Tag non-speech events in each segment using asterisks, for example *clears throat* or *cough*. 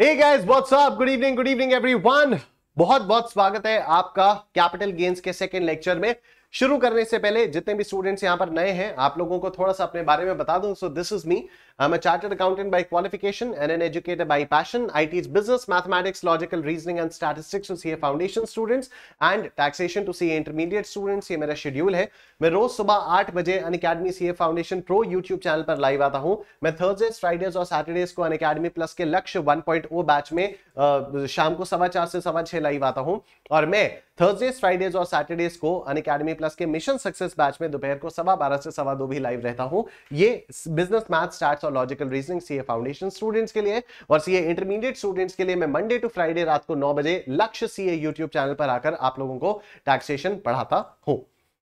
Hey guys, what's up? Good evening, good evening everyone. बहुत बहुत स्वागत है आपका कैपिटल गेन्स के सेकेंड लेक्चर में शुरू करने से पहले जितने भी स्टूडेंट्स यहाँ पर नए हैं आप लोगों को थोड़ा सा अपने बारे में बता दूं so this is me I'm a chartered accountant by qualification and an educator by passion. I teach business, mathematics, logical reasoning and statistics to CA foundation students and taxation to CA intermediate students ये मेरा schedule है मैं रोज सुबह आठ बजे Unacademy C foundation pro YouTube channel पर live आता हूँ मैं थर्सडेज फ्राइडेज और सैटरडेज को अन अकेडमी प्लस के लक्ष्य वन बैच oh में आ, शाम को सवा चार से सवा छह लाइव आता हूँ और मैं थर्सडेज फ्राइडेज और सैटरडेज को अन अकेडमी प्लस के मिशन सक्सेस बैच में दोपहर को सवा बारह से सवा दो भी लाइव रहता हूँ ये बिजनेस मैथ स्टार्ट और logical reasoning C foundation students के लिए और सी इंटरमीडिएट स्टूडेंट्स के लिए मैं मंडे टू फ्राइडे रात को नौ बजे लक्ष्य सी यूट्यूब चैनल पर आकर आप लोगों को टैक्सेशन पढ़ाता हूं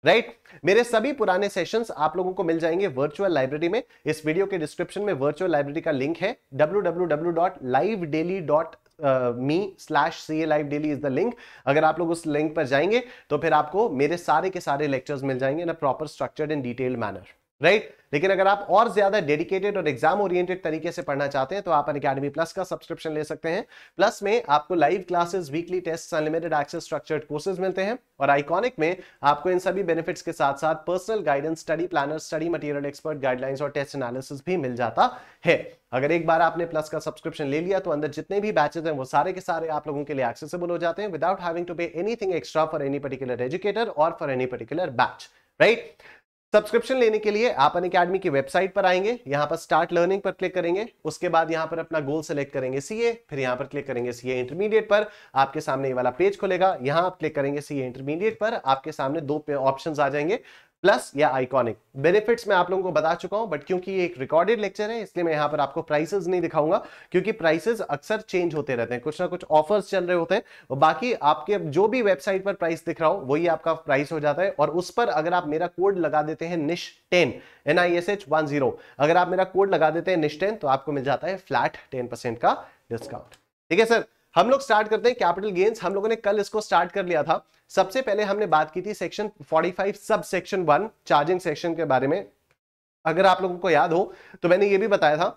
राइट right? मेरे सभी पुराने सेशंस आप लोगों को मिल जाएंगे वर्चुअल लाइब्रेरी में इस वीडियो के डिस्क्रिप्शन में वर्चुअल लाइब्रेरी का लिंक है www.livedaily.me slash ca live daily is the link अगर आप लोग उस लिंक पर जाएंगे तो फिर आपको मेरे सारे के सारे लेक्चर्स मिल जाएंगे in a proper structured and detailed manner right right? लेकिन अगर आप और ज्यादा डेडिकेटेड और एग्जाम ओरिएंटेड तरीके से पढ़ना चाहते हैं तो आप अकेडमी प्लस का सब्सक्रिप्शन ले सकते हैं प्लस में आपको live classes weekly test unlimited access structured courses मिलते हैं और आइकॉनिक में आपको इन सभी बेनिफिट्स के साथ साथ personal guidance study planner study material expert guidelines और टेस्ट एनालिसिस भी मिल जाता है अगर एक बार आपने प्लस का सब्सक्रिप्शन ले लिया तो अंदर जितने भी बैचेज हैं वो सारे के सारे आप लोगों के लिए एक्सेसिबल हो जाते हैं without having to pay anything extra for any particular educator और for any particular batch right subscription लेने के लिए आप अन अकेडमी की वेबसाइट पर आएंगे यहाँ पर स्टार्ट लर्निंग पर क्लिक करेंगे उसके बाद यहाँ पर अपना गोल सेलेक्ट करेंगे सीए फिर यहाँ पर क्लिक करेंगे सीए इंटरमीडिएट पर आपके सामने ये वाला पेज खुलेगा यहाँ आप क्लिक करेंगे सीए इंटरमीडिएट पर आपके सामने दो ऑप्शन आ जाएंगे प्लस या आइकॉनिक बेनिफिट्स मैं आप लोगों को बता चुका हूं बट क्योंकि ये एक रिकॉर्डेड लेक्चर है इसलिए मैं यहां पर आपको प्राइसेस नहीं दिखाऊंगा क्योंकि प्राइसेस अक्सर चेंज होते रहते हैं कुछ ना कुछ ऑफर्स चल रहे होते हैं और बाकी आपके जो भी वेबसाइट पर प्राइस दिख रहा हो वही आपका प्राइस हो जाता है और उस पर अगर आप मेरा कोड लगा देते हैं nish ten N I S H one zero अगर आप मेरा कोड लगा देते हैं निश टेन तो आपको मिल जाता है फ्लैट टेन परसेंट का डिस्काउंट ठीक है सर हम लोग स्टार्ट करते हैं कैपिटल गेन्स हम लोगों ने कल इसको स्टार्ट कर लिया था सबसे पहले हमने बात की थी section 45 sub section one charging section के बारे में अगर आप लोगों को याद हो तो मैंने ये भी बताया था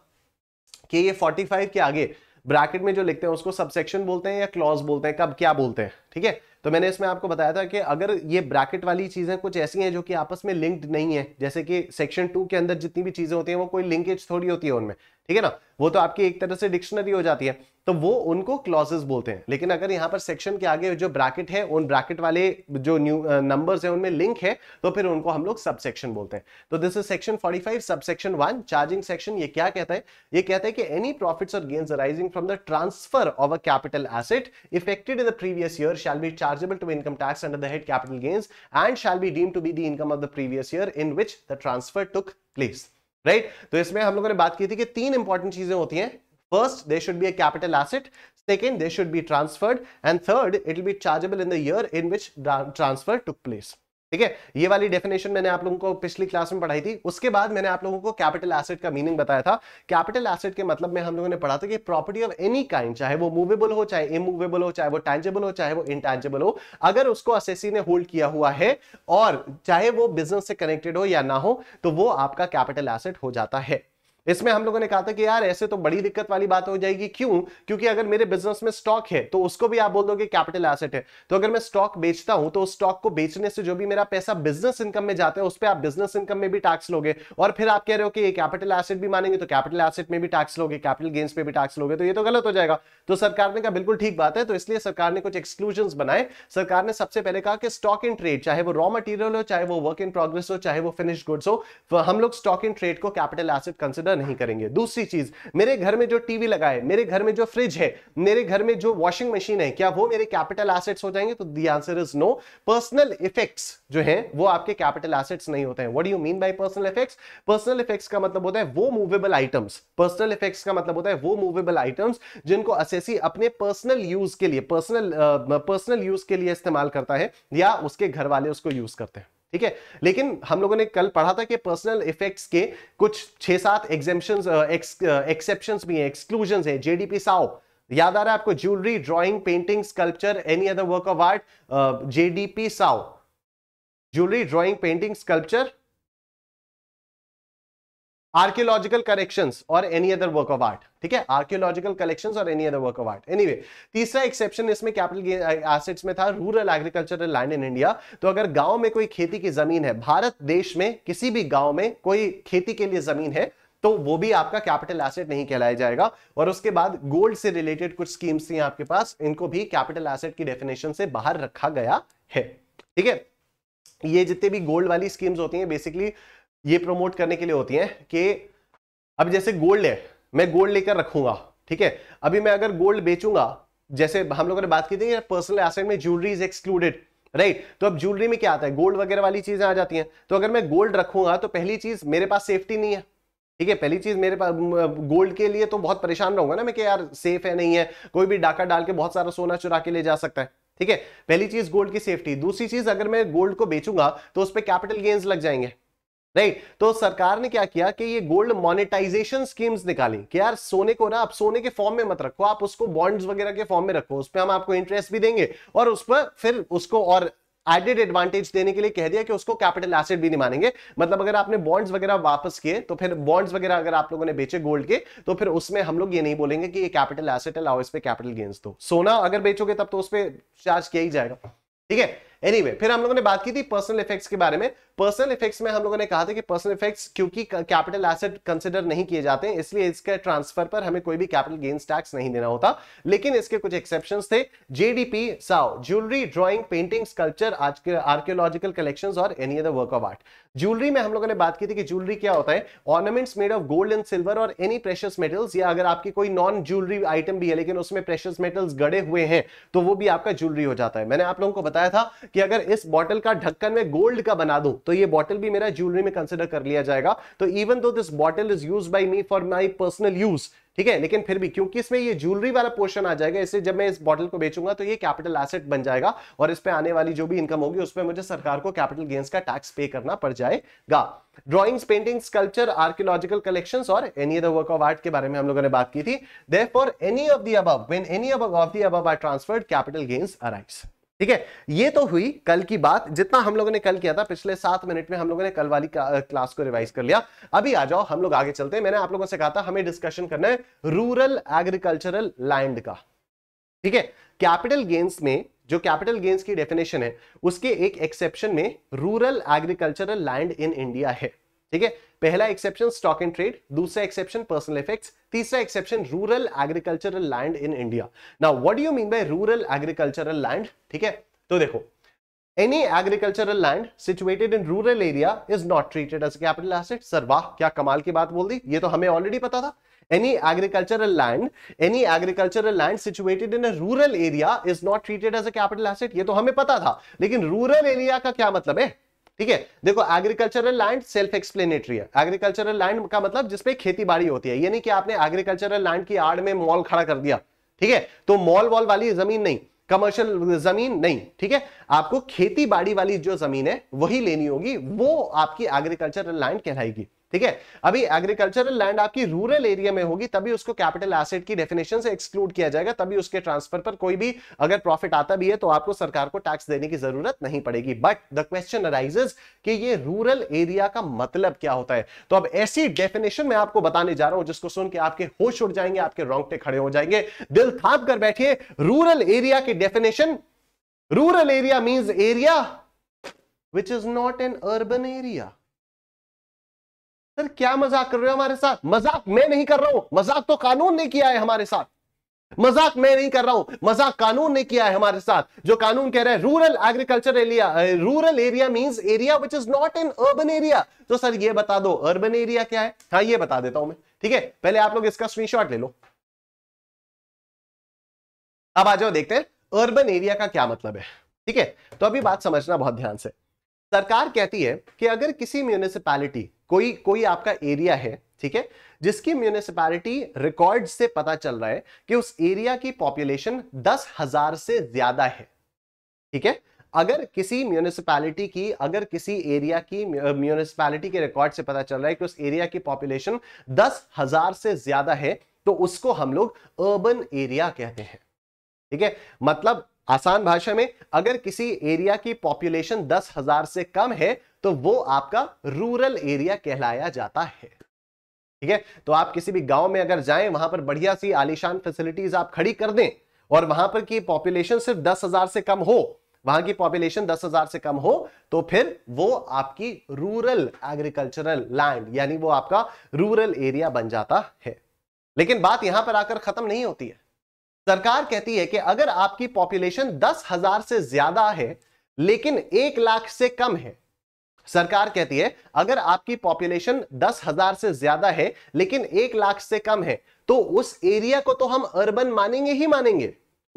कि ये 45 के आगे ब्रैकेट में जो लिखते हैं उसको सब सेक्शन बोलते हैं या क्लॉज बोलते हैं कब क्या बोलते हैं ठीक है तो मैंने इसमें आपको बताया था कि अगर ये ब्रैकेट वाली चीजें कुछ ऐसी हैं जो कि आपस में लिंक्ड नहीं है जैसे कि सेक्शन टू के अंदर जितनी भी चीजें होती हैं वो कोई लिंकेज थोड़ी होती है उनमें ठीक है ना वो तो आपकी एक तरह से डिक्शनरी हो जाती है तो वो उनको क्लॉजेस बोलते हैं लेकिन अगर यहाँ पर सेक्शन के आगे जो ब्रैकेट है उन ब्रैकेट वाले जो न्यू नंबर्स uh, हैं उनमें लिंक है तो फिर उनको हम लोग सब सेक्शन बोलते हैं तो this is section 45 sub section one charging section ये क्या कहता है ये कहता है कि एनी प्रॉफिट और gains arising from the transfer of a capital asset effected in the previous year shall be chargeable to income tax under the head capital gains and shall be deem to be the income of the previous year in which the transfer took place right right? तो इसमें हम लोगों ने बात की थी कि तीन इंपॉर्टेंट चीजें होती हैं first they should be a capital asset second they should be transferred and third it will be chargeable in the year in which transfer took place ठीक है ये वाली डेफिनेशन मैंने आप लोगों को पिछली क्लास में पढ़ाई थी उसके बाद मैंने आप लोगों को कैपिटल एसेट का मीनिंग बताया था कैपिटल एसेट के मतलब में हम लोगों ने पढ़ा था कि प्रॉपर्टी ऑफ एनी काइंड चाहे वो मूवेबल हो चाहे इमूवेबल हो चाहे वो टैंजेबल हो चाहे वो इंटैंजेबल हो अगर उसको असेसी ने होल्ड किया हुआ है और चाहे वो बिजनेस से कनेक्टेड हो या ना हो तो वो आपका कैपिटल एसेट हो जाता है इसमें हम लोगों ने कहा था कि यार ऐसे तो बड़ी दिक्कत वाली बात हो जाएगी क्यों क्योंकि अगर मेरे बिजनेस में स्टॉक है तो उसको भी आप बोल दोगे कैपिटल एसेट है तो अगर मैं स्टॉक बेचता हूं तो उस स्टॉक को बेचने से जो भी मेरा पैसा बिजनेस इनकम में जाता है उस पर आप बिजनेस इनकम में भी टैक्स लोगे और फिर आप कह रहे हो कि कैपिटल एसेट भी मानेंगे तो कैपिटल एसेट में भी टैक्स लोगे कैपिटल गेन्स पे भी टैक्स लोगे तो ये तो गलत हो जाएगा तो सरकार ने कहा बिल्कुल ठीक बात है तो इसलिए सरकार ने कुछ एक्सक्लूजन बनाए सरकार ने सबसे पहले कहा कि स्टॉक इन ट्रेड चाहे वो रॉ मटीरियल हो चाहे वो वर्क इन प्रोग्रेस हो चाहे वो फिनिश गुड्स हो हम लोग स्टॉक इन ट्रेड को कैपिटल एसेट कंसिडर ज्यादा नहीं करेंगे दूसरी चीज मेरे घर में जो टीवी लगा है मेरे घर में जो फ्रिज है मेरे घर में जो वॉशिंग मशीन है क्या वो मेरे कैपिटल एसेट्स हो जाएंगे तो the answer is no personal effects जो है वो आपके कैपिटल एसेट्स नहीं होते हैं what you mean by personal effects personal effects का मतलब होता है वो मूवेबल आइटम्स पर्सनल इफेक्ट्स का मतलब होता है वो मूवेबल आइटम्स जिनको असेसी अपने पर्सनल यूज के लिए पर्सनल पर्सनल यूज के लिए इस्तेमाल करता है या उसके घर वाले उसको यूज करते हैं ठीक है लेकिन हम लोगों ने कल पढ़ा था कि पर्सनल इफेक्ट्स के कुछ छह सात एग्जेपन एक्सेप्शन भी हैं एक्सक्लूजन है जेडीपी साओ याद आ रहा है आपको jewellery drawing painting sculpture any other work of art JDP SAO jewellery drawing painting sculpture archaeological collection और any other work of art ठीक है आर्कियोलॉजिकल कलेक्शन और any other work of art any तीसरा exception इसमें capital assets में था rural agricultural land in India तो अगर गांव में कोई खेती की जमीन है भारत देश में किसी भी गांव में कोई खेती के लिए जमीन है तो वो भी आपका कैपिटल एसेट नहीं कहलाया जाएगा और उसके बाद गोल्ड से रिलेटेड कुछ स्कीम्स थी आपके पास इनको भी कैपिटल एसेट की डेफिनेशन से बाहर रखा गया है ठीक है ये जितने भी गोल्ड वाली स्कीम्स होती हैं बेसिकली ये प्रमोट करने के लिए होती हैं कि अब जैसे गोल्ड है मैं गोल्ड लेकर रखूंगा ठीक है अभी मैं अगर गोल्ड बेचूंगा जैसे हम लोगों ने बात की थी पर्सनल एसेट में ज्वेलरी इज एक्सक्लूडेड राइट तो अब ज्वेलरी में क्या आता है गोल्ड वगैरह वाली चीजें आ जाती हैं तो अगर मैं गोल्ड रखूंगा तो पहली चीज मेरे पास सेफ्टी नहीं है ठीक है पहली चीज मेरे पास गोल्ड के लिए तो बहुत परेशान रहूंगा ना मैं कि यार सेफ है नहीं है कोई भी डाका डाल के बहुत सारा सोना चुरा के ले जा सकता है ठीक है पहली चीज गोल्ड की सेफ्टी दूसरी चीज अगर मैं गोल्ड को बेचूंगा तो उस पर कैपिटल गेन्स लग जाएंगे राइट तो सरकार ने क्या किया कि ये गोल्ड मोनेटाइजेशन स्कीम्स निकाली कि यार सोने को ना आप सोने के फॉर्म में मत रखो आप उसको बॉन्ड्स वगैरह के फॉर्म में रखो उस पर हम आपको इंटरेस्ट भी देंगे और उस पर फिर उसको और एडेड एडवांटेज देने के लिए कह दिया कि उसको कैपिटल एसेट भी नहीं मानेंगे मतलब अगर आपने बॉन्ड्स वगैरह वापस किए तो फिर बॉन्ड्स वगैरह अगर आप लोगों ने बेचे गोल्ड के तो फिर उसमें हम लोग ये नहीं बोलेंगे कि ये कैपिटल एसेट है लाओ इस पे कैपिटल गेन्स दो सोना अगर बेचोगे तब तो उस पर चार्ज किया ही जाएगा ठीक है एनीवे anyway, फिर हम लोगों ने बात की थी पर्सनल इफेक्ट्स के बारे में पर्सनल इफेक्ट्स में हम लोगों ने कहा था कि पर्सनल इफेक्ट्स क्योंकि कैपिटल एसेट कंसिडर नहीं किए जाते हैं इसलिए इसके ट्रांसफर पर हमें कोई भी कैपिटल गेन्स टैक्स नहीं देना होता लेकिन इसके कुछ एक्सेप्शन थे JDP SAO jewellery drawing painting sculpture archaeological collection और any other work of art jewellery में हम लोगों ने बात की थी कि ज्वेलरी क्या होता है ornaments made of gold and silver और एनी प्रेशियस मेटल्स या अगर आपकी कोई नॉन ज्वेलरी आइटम भी है लेकिन उसमें प्रेशियस मेटल्स गड़े हुए हैं तो वो भी आपका ज्वेलरी हो जाता है मैंने आप लोगों को बताया था कि अगर इस बॉटल का ढक्कन में गोल्ड का बना दूं तो ये बॉटल भी मेरा ज्वेलरी में कंसिडर कर लिया जाएगा तो even though this bottle is use by me for my personal use ठीक है लेकिन फिर भी क्योंकि इसमें ये ज्वेलरी वाला पोर्शन आ जाएगा इसे जब मैं इस बॉटल को बेचूंगा तो ये कैपिटल एसेट बन जाएगा और इस पे आने वाली जो भी इनकम होगी उस पर मुझे सरकार को कैपिटल गेन्स का टैक्स पे करना पड़ जाएगा drawings painting sculpture archaeological collections और any other work of art के बारे में हम लोगों ने बात की थी देर एनी ऑफ द अब एनी ऑफ दी अब are transferred capital gains arrive ठीक है ये तो हुई कल की बात जितना हम लोगों ने कल किया था पिछले सात मिनट में हम लोगों ने कल वाली क्लास को रिवाइज कर लिया अभी आ जाओ हम लोग आगे चलते हैं मैंने आप लोगों से कहा था हमें डिस्कशन करना है रूरल एग्रीकल्चरल लैंड का ठीक है कैपिटल गेन्स में जो कैपिटल गेन्स की डेफिनेशन है उसके एक एक्सेप्शन में rural agricultural land in India है ठीक है पहला एक्सेप्शन स्टॉक एंड ट्रेड दूसरा एक्सेप्शन पर्सनल इफेक्ट्स तीसरा exception rural agricultural land in India now what do you mean by rural agricultural land ठीक है तो देखो any agricultural land situated in rural area is not treated as capital asset sir वाह क्या कमाल की बात बोल दी ये तो हमें ऑलरेडी पता था any agricultural land any agricultural land situated in a rural area is not treated as a capital asset ये तो हमें पता था लेकिन rural area का क्या मतलब है ठीक है देखो एग्रीकल्चरल लैंड सेल्फ एक्सप्लेनेटरी है एग्रीकल्चरल लैंड का मतलब जिसपे खेती बाड़ी होती है ये नहीं कि आपने एग्रीकल्चरल लैंड की आड़ में मॉल खड़ा कर दिया ठीक है तो मॉल वॉल वाली जमीन नहीं कमर्शियल जमीन नहीं ठीक है आपको खेती बाड़ी वाली जो जमीन है वही लेनी होगी वो आपकी एग्रीकल्चरल लैंड कहलाएगी ठीक है अभी एग्रीकल्चरल लैंड आपकी रूरल एरिया में होगी तभी उसको कैपिटल एसेट की डेफिनेशन से एक्सक्लूड किया जाएगा तभी उसके ट्रांसफर पर कोई भी अगर प्रॉफिट आता भी है तो आपको सरकार को टैक्स देने की जरूरत नहीं पड़ेगी बट द क्वेश्चन अराइजेस कि ये रूरल एरिया का मतलब क्या होता है तो अब ऐसी डेफिनेशन में आपको बताने जा रहा हूं जिसको सुन के आपके होश उड़ जाएंगे आपके रोंगटे खड़े हो जाएंगे दिल थाप कर बैठिए रूरल एरिया की definition rural area means area which is not an urban area sir क्या मजाक कर रहे हो हमारे साथ मजाक मैं नहीं कर रहा हूं मजाक तो कानून ने किया है हमारे साथ मजाक मैं नहीं कर रहा हूं मजाक कानून ने किया है हमारे साथ जो कानून कह रहा है rural agriculture area rural area means area which is not in urban area तो सर ये बता दो अर्बन एरिया क्या है हाँ ये बता देता हूं मैं ठीक है पहले आप लोग इसका स्क्रीनशॉट ले लो अब आ जाओ देखते हैं अर्बन एरिया का क्या मतलब है ठीक है तो अभी बात समझना बहुत ध्यान से सरकार कहती है कि अगर किसी म्यूनिसिपैलिटी कोई कोई आपका एरिया है ठीक है जिसकी म्यूनिसिपैलिटी रिकॉर्ड से पता चल रहा है कि उस एरिया की पॉपुलेशन दस हजार से ज्यादा है ठीक है अगर किसी म्यूनिसिपैलिटी की अगर किसी एरिया की म्यूनिसिपैलिटी के रिकॉर्ड से पता चल रहा है कि उस एरिया की पॉपुलेशन दस हजार से ज्यादा है तो उसको हम लोग अर्बन एरिया कहते हैं ठीक है मतलब आसान भाषा में अगर किसी एरिया की पॉपुलेशन दस हजार से कम है तो वो आपका रूरल एरिया कहलाया जाता है ठीक है तो आप किसी भी गांव में अगर जाएं वहां पर बढ़िया सी आलिशान फैसिलिटीज आप खड़ी कर दें और वहां पर की पॉपुलेशन सिर्फ दस हजार से कम हो वहां की पॉपुलेशन दस हजार से कम हो तो फिर वो आपकी रूरल एग्रीकल्चरल लैंड यानी वो आपका रूरल एरिया बन जाता है लेकिन बात यहां पर आकर खत्म नहीं होती है सरकार कहती है कि अगर आपकी पॉपुलेशन दस हजार से ज्यादा है लेकिन एक लाख से कम है सरकार कहती है अगर आपकी पॉपुलेशन दस हजार से ज्यादा है लेकिन एक लाख से कम है तो उस एरिया को तो हम अर्बन मानेंगे ही मानेंगे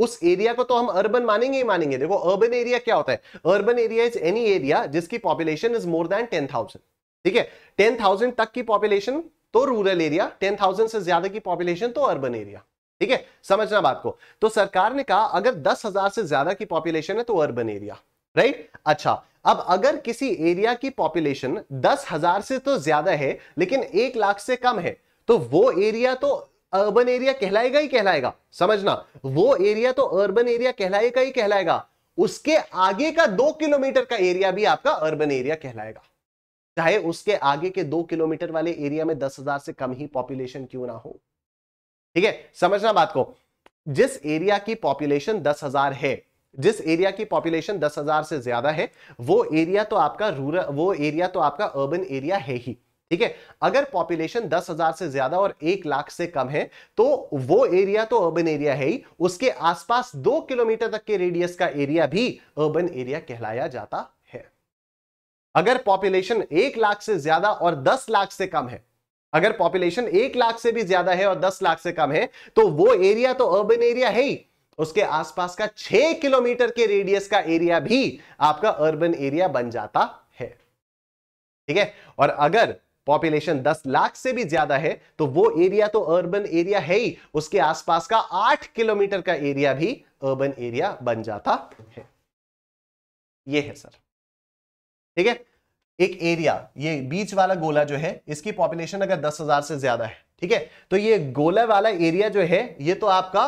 उस एरिया को तो हम अर्बन मानेंगे ही मानेंगे देखो अर्बन एरिया क्या होता है urban area is any area जिसकी population is more than ten thousand ठीक है टेन थाउजेंड तक की पॉपुलेशन तो रूरल एरिया टेन थाउजेंड से ज्यादा की पॉपुलेशन तो अर्बन एरिया ठीक है समझना बात को तो सरकार ने कहा अगर दस हजार से ज्यादा की पॉपुलेशन है तो अर्बन एरिया राइट अच्छा अब अगर किसी एरिया की पॉपुलेशन दस हजार से तो ज्यादा है लेकिन एक लाख से कम है तो वो एरिया तो अर्बन एरिया कहलाएगा ही कहलाएगा समझना वो एरिया तो अर्बन एरिया कहलाएगा ही कहलाएगा उसके आगे का दो किलोमीटर का एरिया भी आपका अर्बन एरिया कहलाएगा चाहे उसके आगे के दो किलोमीटर वाले एरिया में दस हजार से कम ही पॉपुलेशन क्यों ना हो ठीक है समझना बात को जिस एरिया की पॉपुलेशन दस हजार है जिस एरिया की पॉपुलेशन दस हजार से ज्यादा है वो एरिया तो आपका रूरल वो एरिया तो आपका अर्बन एरिया है ही ठीक है अगर पॉपुलेशन दस हजार से ज्यादा और एक लाख से कम है तो वो एरिया तो अर्बन एरिया है ही उसके आसपास दो किलोमीटर तक के रेडियस का एरिया भी अर्बन एरिया कहलाया जाता है अगर पॉपुलेशन एक लाख से ज्यादा और दस लाख से कम है अगर पॉपुलेशन एक लाख से भी ज्यादा है और दस लाख से कम है तो वो एरिया तो अर्बन एरिया है ही उसके आसपास का छह किलोमीटर के रेडियस का एरिया भी आपका अर्बन एरिया बन जाता है ठीक है और अगर पॉपुलेशन 10 लाख से भी ज्यादा है तो वो एरिया तो अर्बन एरिया है ही उसके आसपास का 8 किलोमीटर का एरिया भी अर्बन एरिया बन जाता है ये है सर ठीक है एक एरिया ये बीच वाला गोला जो है इसकी पॉपुलेशन अगर दस हजार से ज्यादा है ठीक है तो ये गोला वाला एरिया जो है ये तो आपका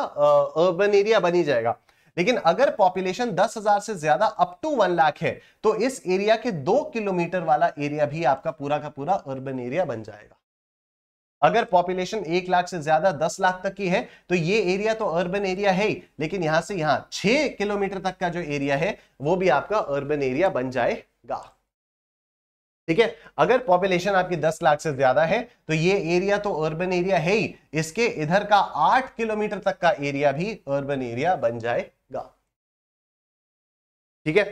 अर्बन एरिया बनी जाएगा लेकिन अगर पॉपुलेशन दस हजार से ज्यादा अप टू वन लाख है तो इस एरिया के दो किलोमीटर वाला एरिया भी आपका पूरा का पूरा अर्बन एरिया बन जाएगा अगर पॉपुलेशन एक लाख से ज्यादा दस लाख तक की है तो ये एरिया तो अर्बन एरिया है ही लेकिन यहां से यहां छह किलोमीटर तक का जो एरिया है वो भी आपका अर्बन एरिया बन जाएगा ठीक है अगर पॉपुलेशन आपकी 10 लाख से ज्यादा है तो ये एरिया तो अर्बन एरिया है ही इसके इधर का 8 किलोमीटर तक का एरिया भी अर्बन एरिया बन जाएगा ठीक है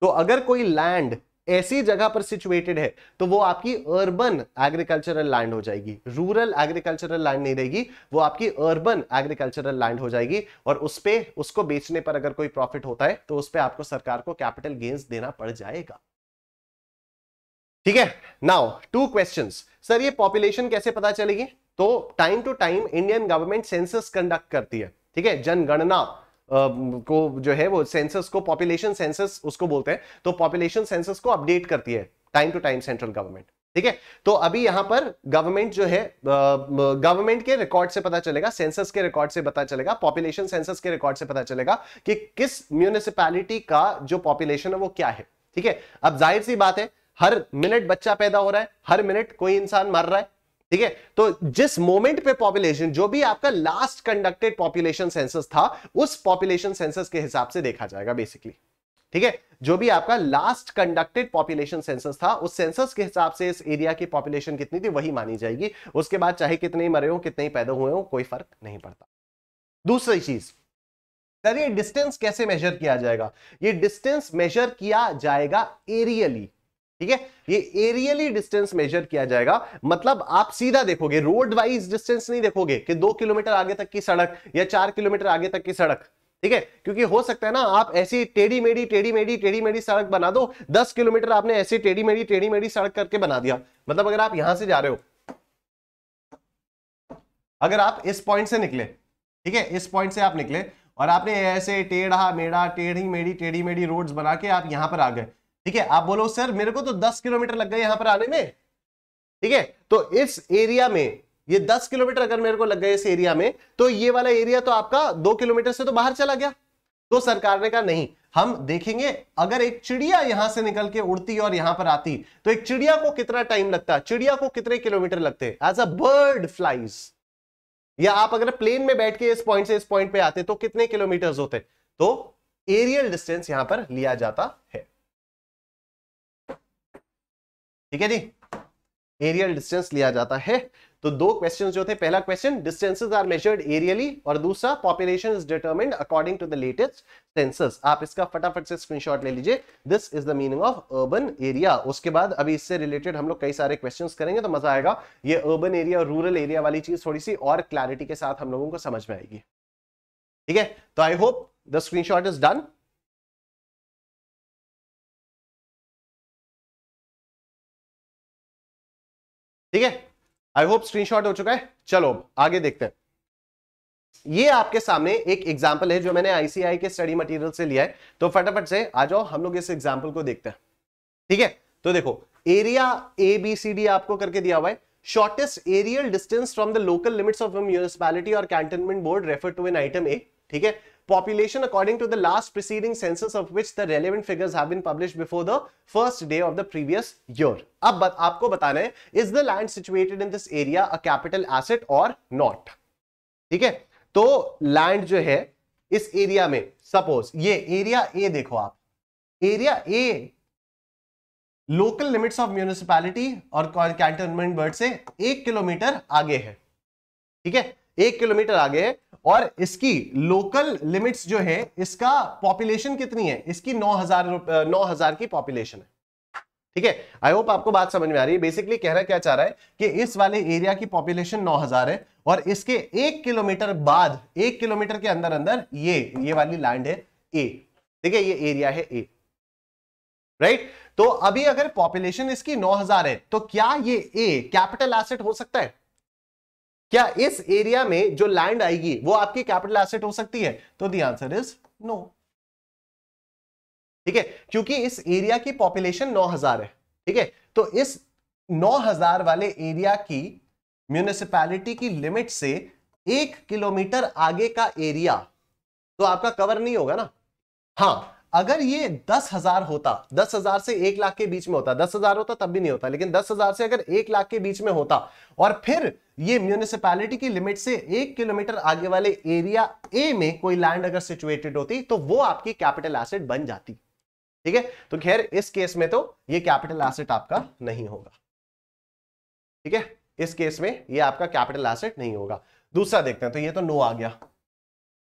तो अगर कोई लैंड ऐसी जगह पर सिचुएटेड है तो वो आपकी अर्बन एग्रीकल्चरल लैंड हो जाएगी रूरल एग्रीकल्चरल लैंड नहीं रहेगी वो आपकी अर्बन एग्रीकल्चरल लैंड हो जाएगी और उस पर उसको बेचने पर अगर कोई प्रॉफिट होता है तो उस पर आपको सरकार को कैपिटल गेन्स देना पड़ जाएगा ठीक है नाउ टू क्वेश्चन सर ये पॉपुलेशन कैसे पता चलेगी तो time to time Indian government census conduct करती है ठीक है जनगणना को जो है वो सेंसस को पॉपुलेशन सेंसस उसको बोलते हैं तो पॉपुलेशन सेंसस को अपडेट करती है time to time central government ठीक है तो अभी यहां पर गवर्नमेंट जो है गवर्नमेंट के रिकॉर्ड से पता चलेगा सेंसस के रिकॉर्ड से पता चलेगा पॉपुलेशन सेंसस के रिकॉर्ड से पता चलेगा कि किस म्यूनिसिपैलिटी का जो पॉपुलेशन है वो क्या है ठीक है अब जाहिर सी बात है हर मिनट बच्चा पैदा हो रहा है हर मिनट कोई इंसान मर रहा है ठीक है तो जिस मोमेंट पे पॉपुलेशन जो भी आपका लास्ट कंडक्टेड पॉपुलेशन सेंसस था उस पॉपुलेशन सेंसस के हिसाब से देखा जाएगा बेसिकली ठीक है जो भी आपका लास्ट कंडक्टेड पॉपुलेशन सेंसस था उस सेंसस के हिसाब से इस एरिया की पॉपुलेशन कितनी थी वही मानी जाएगी उसके बाद चाहे कितने ही मरे हो कितने ही पैदा हुए हो कोई फर्क नहीं पड़ता दूसरी चीज सर ये डिस्टेंस कैसे मेजर किया जाएगा ये डिस्टेंस मेजर किया जाएगा एरियली ठीक है ये एरियली डिस्टेंस मेजर किया जाएगा मतलब आप सीधा देखोगे रोड वाइज डिस्टेंस नहीं देखोगे कि दो किलोमीटर आगे तक की सड़क या चार किलोमीटर आगे तक की सड़क ठीक है क्योंकि हो सकता है ना आप ऐसी टेढ़ी मेढ़ी टेढ़ी मेढ़ी टेढ़ी मेढ़ी सड़क बना दो दस किलोमीटर आपने ऐसी टेढ़ी मेढ़ी टेढ़ी मेढ़ी सड़क करके बना दिया मतलब अगर आप यहां से जा रहे हो अगर आप इस पॉइंट से निकले ठीक है इस पॉइंट से आप निकले और आपने ऐसे टेढ़ा मेढ़ा टेढ़ी मेढ़ी टेढ़ी मेढ़ी रोड्स बना के आप यहां पर आ गए ठीक है आप बोलो सर मेरे को तो दस किलोमीटर लग गए यहां पर आने में ठीक है तो इस एरिया में ये दस किलोमीटर अगर मेरे को लग गए इस एरिया में तो ये वाला एरिया तो आपका दो किलोमीटर से तो बाहर चला गया तो सरकार ने कहा नहीं हम देखेंगे अगर एक चिड़िया यहां से निकल के उड़ती और यहां पर आती तो एक चिड़िया को कितना टाइम लगता चिड़िया को कितने किलोमीटर लगते एज अ बर्ड फ्लाइज या आप अगर प्लेन में बैठ के इस पॉइंट से इस पॉइंट पे आते तो कितने किलोमीटर्स होते तो एरियल डिस्टेंस यहां पर लिया जाता है ठीक है जी एरियल डिस्टेंस लिया जाता है तो दो क्वेश्चन जो थे पहला question distances are measured aerially और दूसरा population is determined according to the latest census आप इसका फटाफट से स्क्रीनशॉट ले लीजिए this is the meaning of urban area उसके बाद अभी इससे रिलेटेड हम लोग कई सारे क्वेश्चन करेंगे तो मजा आएगा ये अर्बन एरिया और रूरल एरिया वाली चीज थोड़ी सी और क्लैरिटी के साथ हम लोगों को समझ में आएगी ठीक है तो I hope the shot is done ठीक है आई होप शॉट हो चुका है चलो आगे देखते हैं ये आपके सामने एक एग्जाम्पल है जो मैंने आईसीआई के स्टडी मटेरियल से लिया है तो फटाफट से आ जाओ हम लोग इस एग्जाम्पल को देखते हैं ठीक है तो देखो area A B C D आपको करके दिया हुआ है shortest aerial distance from the local limits of municipality और cantonment board refer to an item A ठीक है population according to the last preceding census of which the relevant figures have been published before the first day of the previous year. ab बत, aapko batana hai is the land situated in this area a capital asset or not? theek hai to land jo hai is area mein suppose ye area a dekho aap area a local limits of municipality और cantonment board से एक kilometre आगे है ठीक है एक kilometre आगे है और इसकी लोकल लिमिट्स जो है इसका पॉपुलेशन कितनी है इसकी नौ हजार नौ हजार की पॉपुलेशन है ठीक है आई होप आपको बात समझ में आ रही है बेसिकली कहना क्या चाह रहा है कि इस वाले एरिया की पॉपुलेशन 9000 है और इसके एक किलोमीटर बाद एक किलोमीटर के अंदर अंदर ये ये वाली लैंड है ए ठीक है ये एरिया है ए राइट तो अभी अगर पॉपुलेशन इसकी नौ है तो क्या ये ए कैपिटल एसेट हो सकता है क्या इस एरिया में जो लैंड आएगी वो आपकी कैपिटल एसेट हो सकती है तो दी आंसर इज नो ठीक है क्योंकि इस एरिया की पॉपुलेशन 9000 है ठीक है तो इस 9000 वाले एरिया की म्यूनिसिपैलिटी की लिमिट से एक किलोमीटर आगे का एरिया तो आपका कवर नहीं होगा ना हाँ अगर ये दस हजार होता दस हजार से एक लाख के बीच में होता दस हजार होता तब भी नहीं होता लेकिन दस हजार से अगर एक लाख के बीच में होता और फिर ये म्यूनिसिपैलिटी की लिमिट से एक किलोमीटर आगे वाले एरिया ए में कोई लैंड अगर सिचुएटेड होती तो वो आपकी कैपिटल एसेट बन जाती ठीक है तो खैर इस केस में तो ये कैपिटल एसेट आपका नहीं होगा ठीक है इस केस में ये आपका कैपिटल एसेट नहीं होगा दूसरा देखते हैं तो ये तो नो आ गया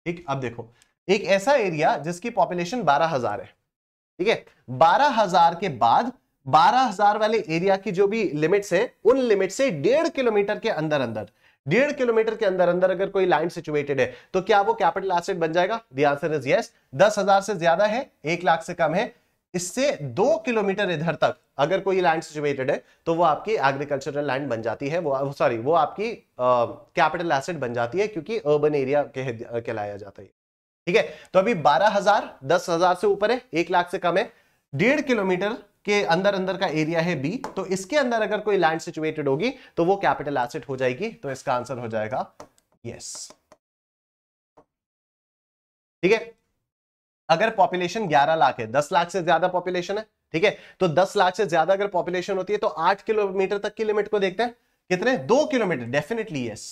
ठीक अब देखो एक ऐसा एरिया जिसकी पॉपुलेशन बारह हजार है ठीक है बारह हजार के बाद बारह हजार वाले एरिया की जो भी लिमिट्स है उन लिमिट से डेढ़ किलोमीटर के अंदर अंदर डेढ़ किलोमीटर के अंदर अंदर अगर कोई लैंड सिचुएटेड है तो क्या वो कैपिटल एसेट बन जाएगा दी आंसर इज यस दस हजार से ज्यादा है एक लाख से कम है इससे दो किलोमीटर इधर तक अगर कोई लैंड सिचुएटेड है तो वो आपकी एग्रीकल्चरल लैंड बन जाती है वो सॉरी वो आपकी कैपिटल एसेट बन जाती है क्योंकि अर्बन एरिया कहलाया जाता है ठीक है तो अभी बारह हजार दस हजार से ऊपर है एक लाख से कम है डेढ़ किलोमीटर के अंदर अंदर का एरिया है बी तो इसके अंदर अगर कोई लैंड सिचुएटेड होगी तो वो कैपिटल एसेट हो जाएगी तो इसका आंसर हो जाएगा यस ठीक है अगर पॉपुलेशन 11 लाख है 10 लाख से ज्यादा पॉपुलेशन है ठीक है तो 10 लाख से ज्यादा अगर पॉपुलेशन होती है तो 8 किलोमीटर तक की लिमिट को देखते हैं कितने दो kilometre definitely yes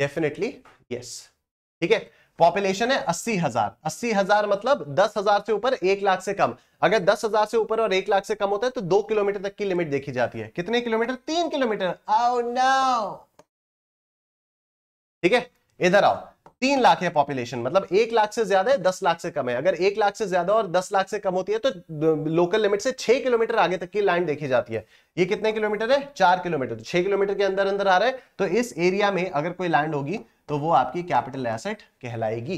definitely yes ठीक है पॉपुलेशन है अस्सी हजार अस्सी हजार मतलब दस हजार से ऊपर एक लाख से कम अगर दस हजार से ऊपर और एक लाख से कम होता है तो दो किलोमीटर तक की लिमिट देखी जाती है कितने किलोमीटर तीन किलोमीटर आओ oh, नाउ ठीक है इधर आओ तीन लाख है पॉपुलेशन मतलब एक लाख से ज्यादा है दस लाख से कम है अगर एक लाख से ज्यादा और दस लाख से कम होती है तो लोकल लिमिट से छह किलोमीटर आगे तक की लाइन देखी जाती है ये कितने किलोमीटर है चार किलोमीटर तो छह किलोमीटर के अंदर अंदर आ रहा है तो इस एरिया में अगर कोई लैंड होगी तो वो आपकी कैपिटल एसेट कहलाएगी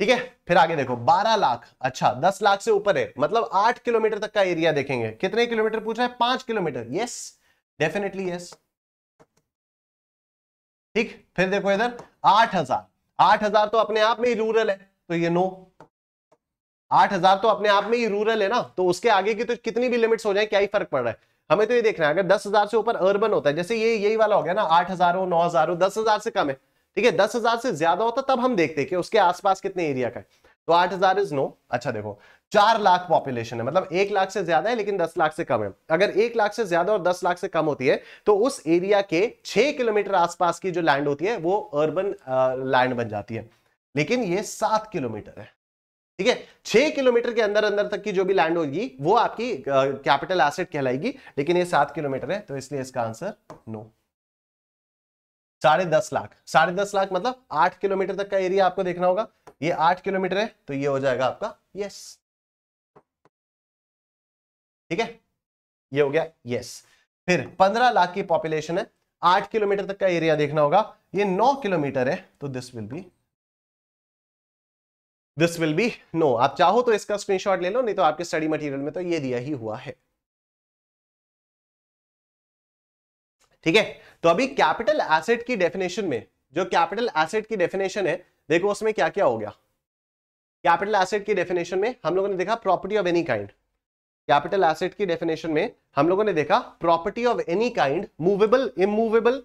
ठीक है फिर आगे देखो 12 लाख अच्छा 10 लाख से ऊपर है मतलब 8 किलोमीटर तक का एरिया देखेंगे कितने किलोमीटर पूछ रहा है पांच किलोमीटर यस डेफिनेटली यस ठीक फिर देखो इधर 8000 8000 तो अपने आप में ही रूरल है तो ये नो आठ हजार तो अपने आप में ही तो रूरल तो है ना तो उसके आगे की तो कितनी भी लिमिट्स हो जाए क्या ही फर्क पड़ रहा है हमें तो ये देखना है अगर दस हजार से ऊपर अर्बन होता है जैसे ये यही वाला हो गया ना आठ हजार हो नौ हजार हो दस हजार से कम है ठीक है दस हजार से ज्यादा होता तब हम देखते कि उसके आसपास कितने एरिया का है तो आठ हजार इज नो अच्छा देखो चार लाख पॉपुलेशन है मतलब एक लाख से ज्यादा है लेकिन दस लाख से कम है अगर एक लाख से ज्यादा और दस लाख से कम होती है तो उस एरिया के छह किलोमीटर आसपास की जो लैंड होती है वो अर्बन लैंड बन जाती है लेकिन ये सात किलोमीटर है ठीक है छह किलोमीटर के अंदर अंदर तक की जो भी लैंड होगी वो आपकी कैपिटल एसेट कहलाएगी लेकिन ये सात किलोमीटर है तो इसलिए इसका आंसर नो साढ़े दस लाख साढ़े दस लाख मतलब आठ किलोमीटर तक का एरिया आपको देखना होगा ये आठ किलोमीटर है तो ये हो जाएगा आपका यस ठीक है ये हो गया यस फिर पंद्रह लाख की पॉपुलेशन है आठ किलोमीटर तक का एरिया देखना होगा ये नौ किलोमीटर है तो this will be this will be no आप चाहो तो इसका स्क्रीनशॉट ले लो नहीं तो आपके स्टडी मटेरियल में तो ये दिया ही हुआ है ठीक है तो अभी कैपिटल एसेट की डेफिनेशन में जो कैपिटल एसेट की डेफिनेशन है देखो उसमें क्या क्या हो गया कैपिटल एसेट की डेफिनेशन में हम लोगों ने देखा property of any kind capital asset की डेफिनेशन में हम लोगों ने देखा property of any kind movable immovable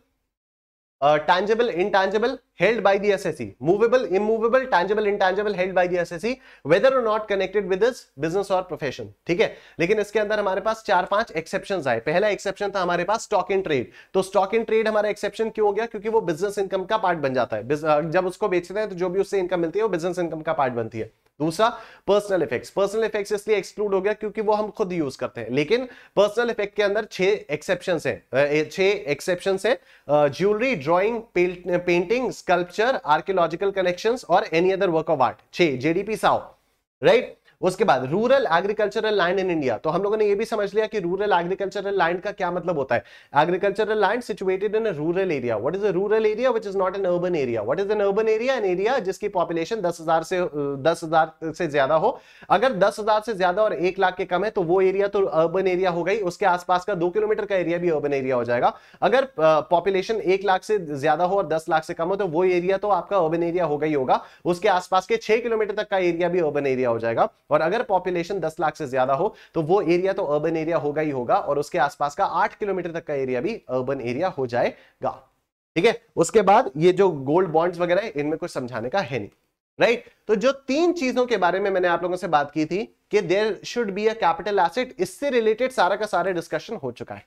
tangible intangible held by the SSE, movable, immovable, tangible, intangible held by the SSE, whether or not connected with his business or profession. ठीक है लेकिन इसके अंदर हमारे पास चार पांच एक्सेप्शन आए पहला एक्सेप्शन था हमारे पास स्टॉक इन ट्रेड तो स्टॉक इन ट्रेड हमारा एक्सेप्शन क्यों हो गया क्योंकि वो बिजनेस इनकम का पार्ट बन जाता है जब उसको बेचते हैं तो जो भी उससे इनकम मिलती है वो बिजनेस इनकम का पार्ट बनती है दूसरा पर्सनल इफेक्ट्स पर्सनल इफेक्ट्स इसलिए एक्सक्लूड हो गया क्योंकि वो हम खुद यूज करते हैं लेकिन पर्सनल इफेक्ट के अंदर छह एक्सेप्शन हैं छह एक्सेप्शन हैं jewellery drawing paintings sculpture archaeological collections और any other work of art छे जेडीपी साओ राइट उसके बाद rural agricultural land in India तो हम लोगों ने ये भी समझ लिया कि रूरल एग्रीकल्चरल लैंड का क्या मतलब होता है agricultural land situated in rural area what is a rural area which is not an urban area what is an urban area an area जिसकी पॉपुलेशन 10000 से 10000 से ज्यादा हो अगर हजार से ज्यादा और एक लाख के कम है तो वो एरिया तो अर्बन एरिया हो गई उसके आसपास का दो किलोमीटर का एरिया भी अर्बन एरिया हो जाएगा अगर पॉपुलेशन एक लाख से ज्यादा हो और दस लाख से कम हो तो वो एरिया तो आपका अर्बन एरिया होगा ही होगा उसके आसपास के छह किलोमीटर तक का एरिया भी अर्बन एरिया हो जाएगा और अगर पॉपुलेशन दस लाख से ज्यादा हो तो वो एरिया तो अर्बन एरिया होगा ही होगा और उसके आसपास का आठ किलोमीटर तक का एरिया भी अर्बन एरिया हो जाएगा ठीक है उसके बाद ये जो गोल्ड बॉन्ड्स वगैरह है इनमें कुछ समझाने का है नहीं राइट तो जो तीन चीजों के बारे में मैंने आप लोगों से बात की थी कि there should be a capital asset इससे रिलेटेड सारा का सारा डिस्कशन हो चुका है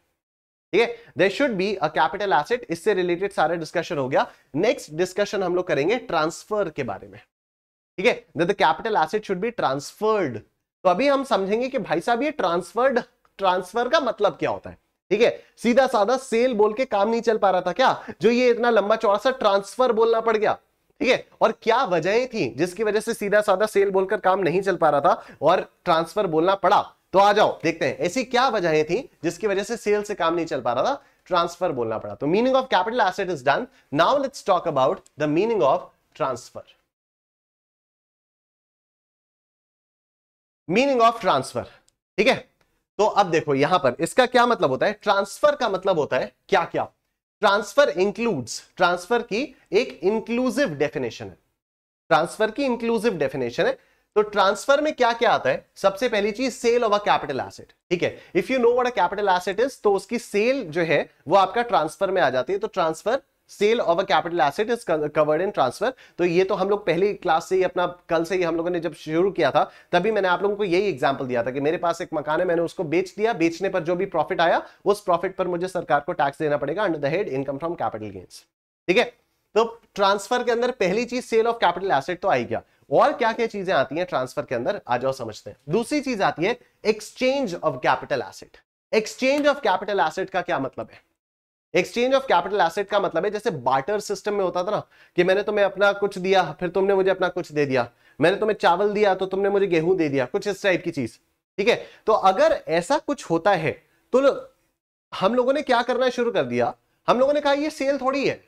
ठीक है there should be a capital asset इससे रिलेटेड सारा डिस्कशन हो गया नेक्स्ट डिस्कशन हम लोग करेंगे ट्रांसफर के बारे में ठीक है the capital asset should be transferred तो अभी हम समझेंगे कि भाई साहब ये ट्रांसफर्ड ट्रांसफर का मतलब क्या होता है ठीक है सीधा साधा सेल बोल के काम नहीं चल पा रहा था क्या जो ये इतना लंबा चौड़ा सा ट्रांसफर बोलना पड़ गया ठीक है और क्या वजहें थी जिसकी वजह से सीधा साधा सेल बोलकर काम नहीं चल पा रहा था और ट्रांसफर बोलना पड़ा तो आ जाओ देखते हैं ऐसी क्या वजहें थी जिसकी वजह से सेल से काम नहीं चल पा रहा था ट्रांसफर बोलना पड़ा तो meaning of capital asset is done now let's talk about the meaning of transfer meaning of transfer ठीक है तो अब देखो यहां पर इसका क्या मतलब होता है ट्रांसफर का मतलब होता है क्या क्या ट्रांसफर इंक्लूड्स ट्रांसफर की एक इंक्लूसिव डेफिनेशन है ट्रांसफर की इंक्लूसिव डेफिनेशन है तो ट्रांसफर में क्या क्या आता है सबसे पहली चीज sale of a capital asset ठीक है if you know what a capital asset is तो उसकी सेल जो है वो आपका ट्रांसफर में आ जाती है तो transfer sale of a capital asset is covered in transfer तो ये तो हम लोग पहली क्लास से ही अपना कल से ही हम लोगों ने जब शुरू किया था तभी मैंने आप लोगों को यही एग्जाम्पल दिया था कि मेरे पास एक मकान है मैंने उसको बेच दिया बेचने पर जो भी प्रॉफिट आया उस प्रॉफिट पर मुझे सरकार को टैक्स देना पड़ेगा under the head income from capital gains ठीक है तो ट्रांसफर के अंदर पहली चीज सेल ऑफ कैपिटल एसेट तो आई गया और क्या क्या चीजें आती हैं ट्रांसफर के अंदर आ जाओ समझते हैं दूसरी चीज आती है exchange of capital asset exchange of capital asset का क्या मतलब है एक्सचेंज ऑफ कैपिटल एसेट का मतलब है जैसे बार्टर सिस्टम में होता था ना कि मैंने तुम्हें अपना कुछ दिया फिर तुमने मुझे अपना कुछ दे दिया मैंने तुम्हें चावल दिया तो तुमने मुझे गेहूं दे दिया कुछ इस टाइप की चीज ठीक है तो अगर ऐसा कुछ होता है तो लो, हम लोगों ने क्या करना शुरू कर दिया हम लोगों ने कहा ये सेल थोड़ी है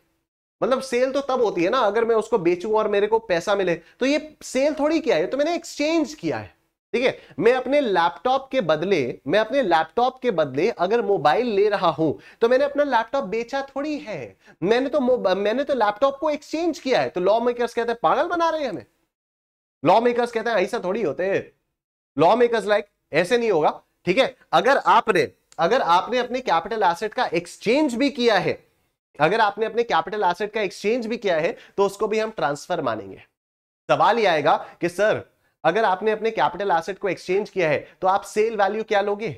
मतलब सेल तो तब होती है ना अगर मैं उसको बेचूं और मेरे को पैसा मिले तो ये सेल थोड़ी क्या है तो मैंने एक्सचेंज किया है ठीक है मैं अपने लैपटॉप के बदले मैं अपने लैपटॉप के बदले अगर मोबाइल ले रहा हूं तो मैंने अपना लैपटॉप बेचा थोड़ी है मैंने तो मैंने तो लैपटॉप को एक्सचेंज किया है तो लॉ मेकर्स कहते हैं पागल बना रहे हैं हमें लॉ मेकर्स कहते हैं ऐसा थोड़ी होते हैं लॉ मेकर्स लाइक ऐसे नहीं होगा ठीक है अगर आपने अगर आपने अपने कैपिटल एसेट का एक्सचेंज भी किया है अगर आपने अपने कैपिटल एसेट का एक्सचेंज भी किया है तो उसको भी हम ट्रांसफर मानेंगे सवाल ये आएगा कि सर अगर आपने अपने कैपिटल एसेट को एक्सचेंज किया है तो आप सेल वैल्यू क्या लोगे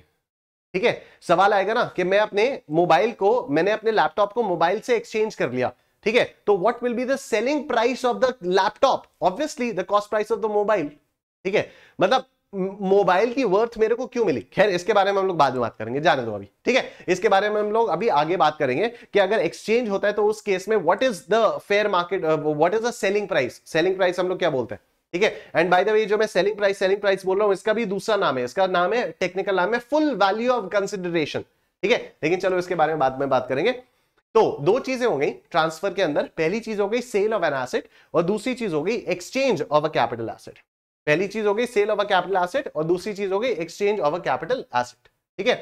ठीक है सवाल आएगा ना कि मैं अपने मोबाइल को मैंने अपने लैपटॉप को मोबाइल से एक्सचेंज कर लिया ठीक है तो what will be the selling price of the laptop obviously the cost price of the mobile ठीक है मतलब मोबाइल की वर्थ मेरे को क्यों मिली खैर इसके बारे में हम लोग बाद में बात करेंगे जाने दो अभी ठीक है इसके बारे में हम लोग अभी आगे बात करेंगे कि अगर एक्सचेंज होता है तो उस केस में what is the fair market what is the selling price selling price हम लोग क्या बोलते हैं ठीक है एंड बाय द वे जो मैं सेलिंग प्राइस सेलिंग प्राइस बोल रहा हूँ इसका भी दूसरा नाम है इसका नाम है टेक्निकल नाम है फुल वैल्यू ऑफ कंसिडरेशन ठीक है लेकिन चलो इसके बारे में बाद में बात करेंगे तो दो चीजें हो गई ट्रांसफर के अंदर पहली चीज हो गई सेल ऑफ एन एसेट और दूसरी चीज हो गई exchange of a capital asset पहली चीज हो गई sale of a capital asset और दूसरी चीज हो गई exchange of a capital asset ठीक है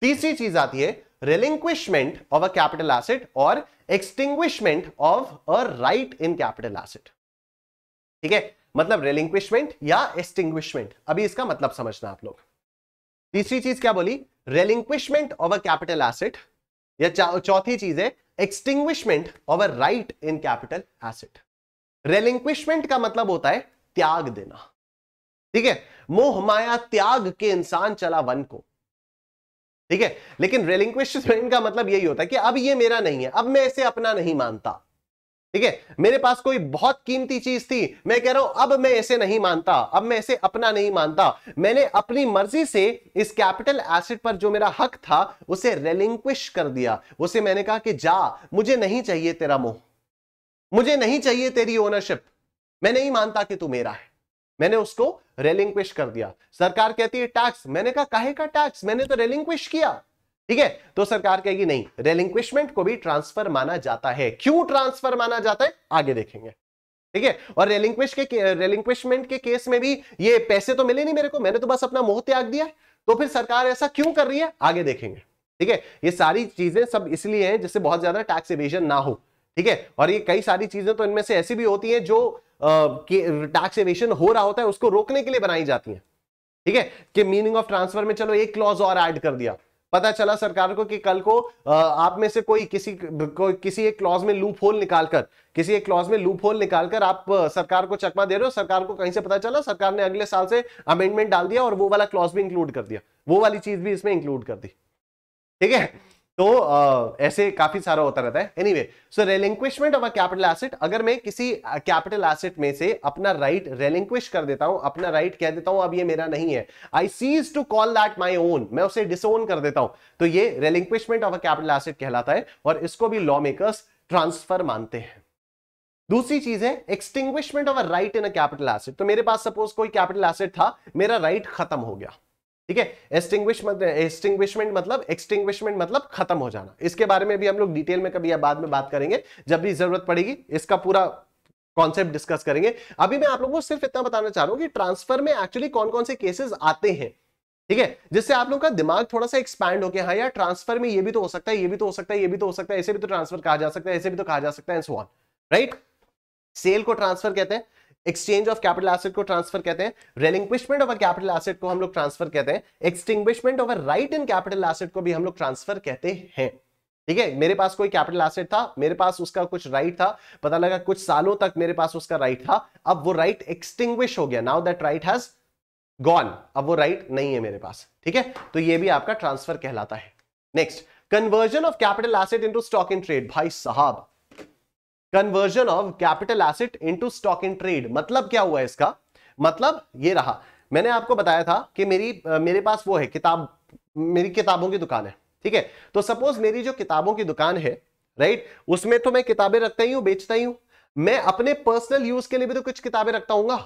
तीसरी चीज आती है relinquishment of a capital asset और extinguishment of a right in capital asset ठीक है मतलब रेलिंक्विशमेंट या एस्टिंग्विशमेंट अभी इसका मतलब समझना आप लोग तीसरी चीज क्या बोली relinquishment of a capital asset या चौथी चीज है extinguishment of a right in capital asset relinquishment का मतलब होता है त्याग देना ठीक है मोह माया त्याग के इंसान चला वन को ठीक है लेकिन रेलिंक्विशमेंट का मतलब यही होता है कि अब ये मेरा नहीं है अब मैं इसे अपना नहीं मानता ठीक है मेरे पास कोई बहुत कीमती चीज थी मैं कह रहा हूं अब मैं ऐसे नहीं मानता अब मैं ऐसे अपना नहीं मानता मैंने अपनी मर्जी से इस कैपिटल एसेट पर जो मेरा हक था उसे रेलिंक्विश कर दिया उसे मैंने कहा कि जा मुझे नहीं चाहिए तेरा मोह मुझे नहीं चाहिए तेरी ओनरशिप मैं नहीं मानता कि तू मेरा है मैंने उसको रेलिंक्विश कर दिया सरकार कहती है टैक्स मैंने कहा का टैक्स मैंने तो रेलिंक्विश किया ठीक है तो सरकार कहेगी नहीं रेलिंक्विशमेंट को भी ट्रांसफर माना जाता है क्यों ट्रांसफर माना जाता है आगे देखेंगे ठीक है और रेलिंक्विश के रेलिंक्विशमेंट के केस में भी ये पैसे तो मिले नहीं मेरे को मैंने तो बस अपना मोह त्याग दिया तो फिर सरकार ऐसा क्यों कर रही है आगे देखेंगे ठीक है ये सारी चीजें सब इसलिए हैं जिससे बहुत ज्यादा टैक्स इवेजन ना हो ठीक है और ये कई सारी चीजें तो इनमें से ऐसी भी होती है जो टैक्स इवेशन हो रहा होता है उसको रोकने के लिए बनाई जाती है ठीक है कि मीनिंग ऑफ ट्रांसफर में चलो एक क्लॉज और ऐड कर दिया पता चला सरकार को कि कल को आप में से कोई किसी को, किसी एक क्लॉज में लूप होल निकालकर किसी एक क्लॉज में लूप होल निकालकर आप सरकार को चकमा दे रहे हो सरकार को कहीं से पता चला सरकार ने अगले साल से अमेंडमेंट डाल दिया और वो वाला क्लॉज भी इंक्लूड कर दिया वो वाली चीज भी इसमें इंक्लूड कर दी ठीक है तो आ, ऐसे काफी सारा होता रहता है anyway so relinquishment of a capital asset अगर मैं किसी कैपिटल एसेट में से अपना राइट right रेलिंक्विश कर देता हूं अपना राइट right कह देता हूं अब ये मेरा नहीं है I cease to call that my own मैं उसे डिसोन कर देता हूं तो ये relinquishment of a capital asset कहलाता है और इसको भी लॉ मेकर्स ट्रांसफर मानते हैं दूसरी चीज है extinguishment of a right in a capital asset तो मेरे पास सपोज कोई कैपिटल एसेट था मेरा राइट right खत्म हो गया ठीक है एस्टिंग्विशमेंट मतलब एक्सटिंग्विशमेंट मतलब एक्सटिंग्विशमेंट मतलब खत्म हो जाना इसके बारे में भी हम लोग डिटेल में कभी या बाद में बात करेंगे जब भी जरूरत पड़ेगी इसका पूरा कॉन्सेप्ट डिस्कस करेंगे अभी मैं आप लोगों को सिर्फ इतना बताना चाह रहा हूँ कि ट्रांसफर में एक्चुअली कौन कौन से केसेस आते हैं ठीक है जिससे आप लोगों का दिमाग थोड़ा सा एक्सपैंड हो गया हाँ यार ट्रांसफर में ये भी तो हो सकता है ये भी तो हो सकता है ये भी तो हो सकता है ऐसे भी तो ट्रांसफर कहा जा सकता है ऐसे भी तो कहा जा सकता है and so on right sale को ट्रांसफर कहते हैं एक्सचेंज ऑफ कैपिटल एसेट को ट्रांसफर कहते हैं रेलिंग्विशमेंट ऑफ कैपिटल एसेट को हम लोग ट्रांसफर कहते हैं extinguishment of right in capital asset को भी हम लोग ट्रांसफर कहते हैं ठीक है मेरे पास कोई कैपिटल एसेट था मेरे पास उसका कुछ राइट था पता लगा कुछ सालों तक मेरे पास उसका राइट था अब वो राइट एक्सटिंग्विश हो गया now that right has gone अब वो राइट नहीं है मेरे पास ठीक है तो ये भी आपका ट्रांसफर कहलाता है next conversion of capital asset into stock in trade भाई साहब conversion of capital asset into stock in trade मतलब क्या हुआ इसका मतलब ये रहा मैंने आपको बताया था कि मेरी मेरे पास वो है किताब मेरी किताबों की दुकान है ठीक है तो सपोज मेरी जो किताबों की दुकान है राइट उसमें तो मैं किताबें रखता ही हूं बेचता ही हूं मैं अपने पर्सनल यूज के लिए भी तो कुछ किताबें रखता हूँ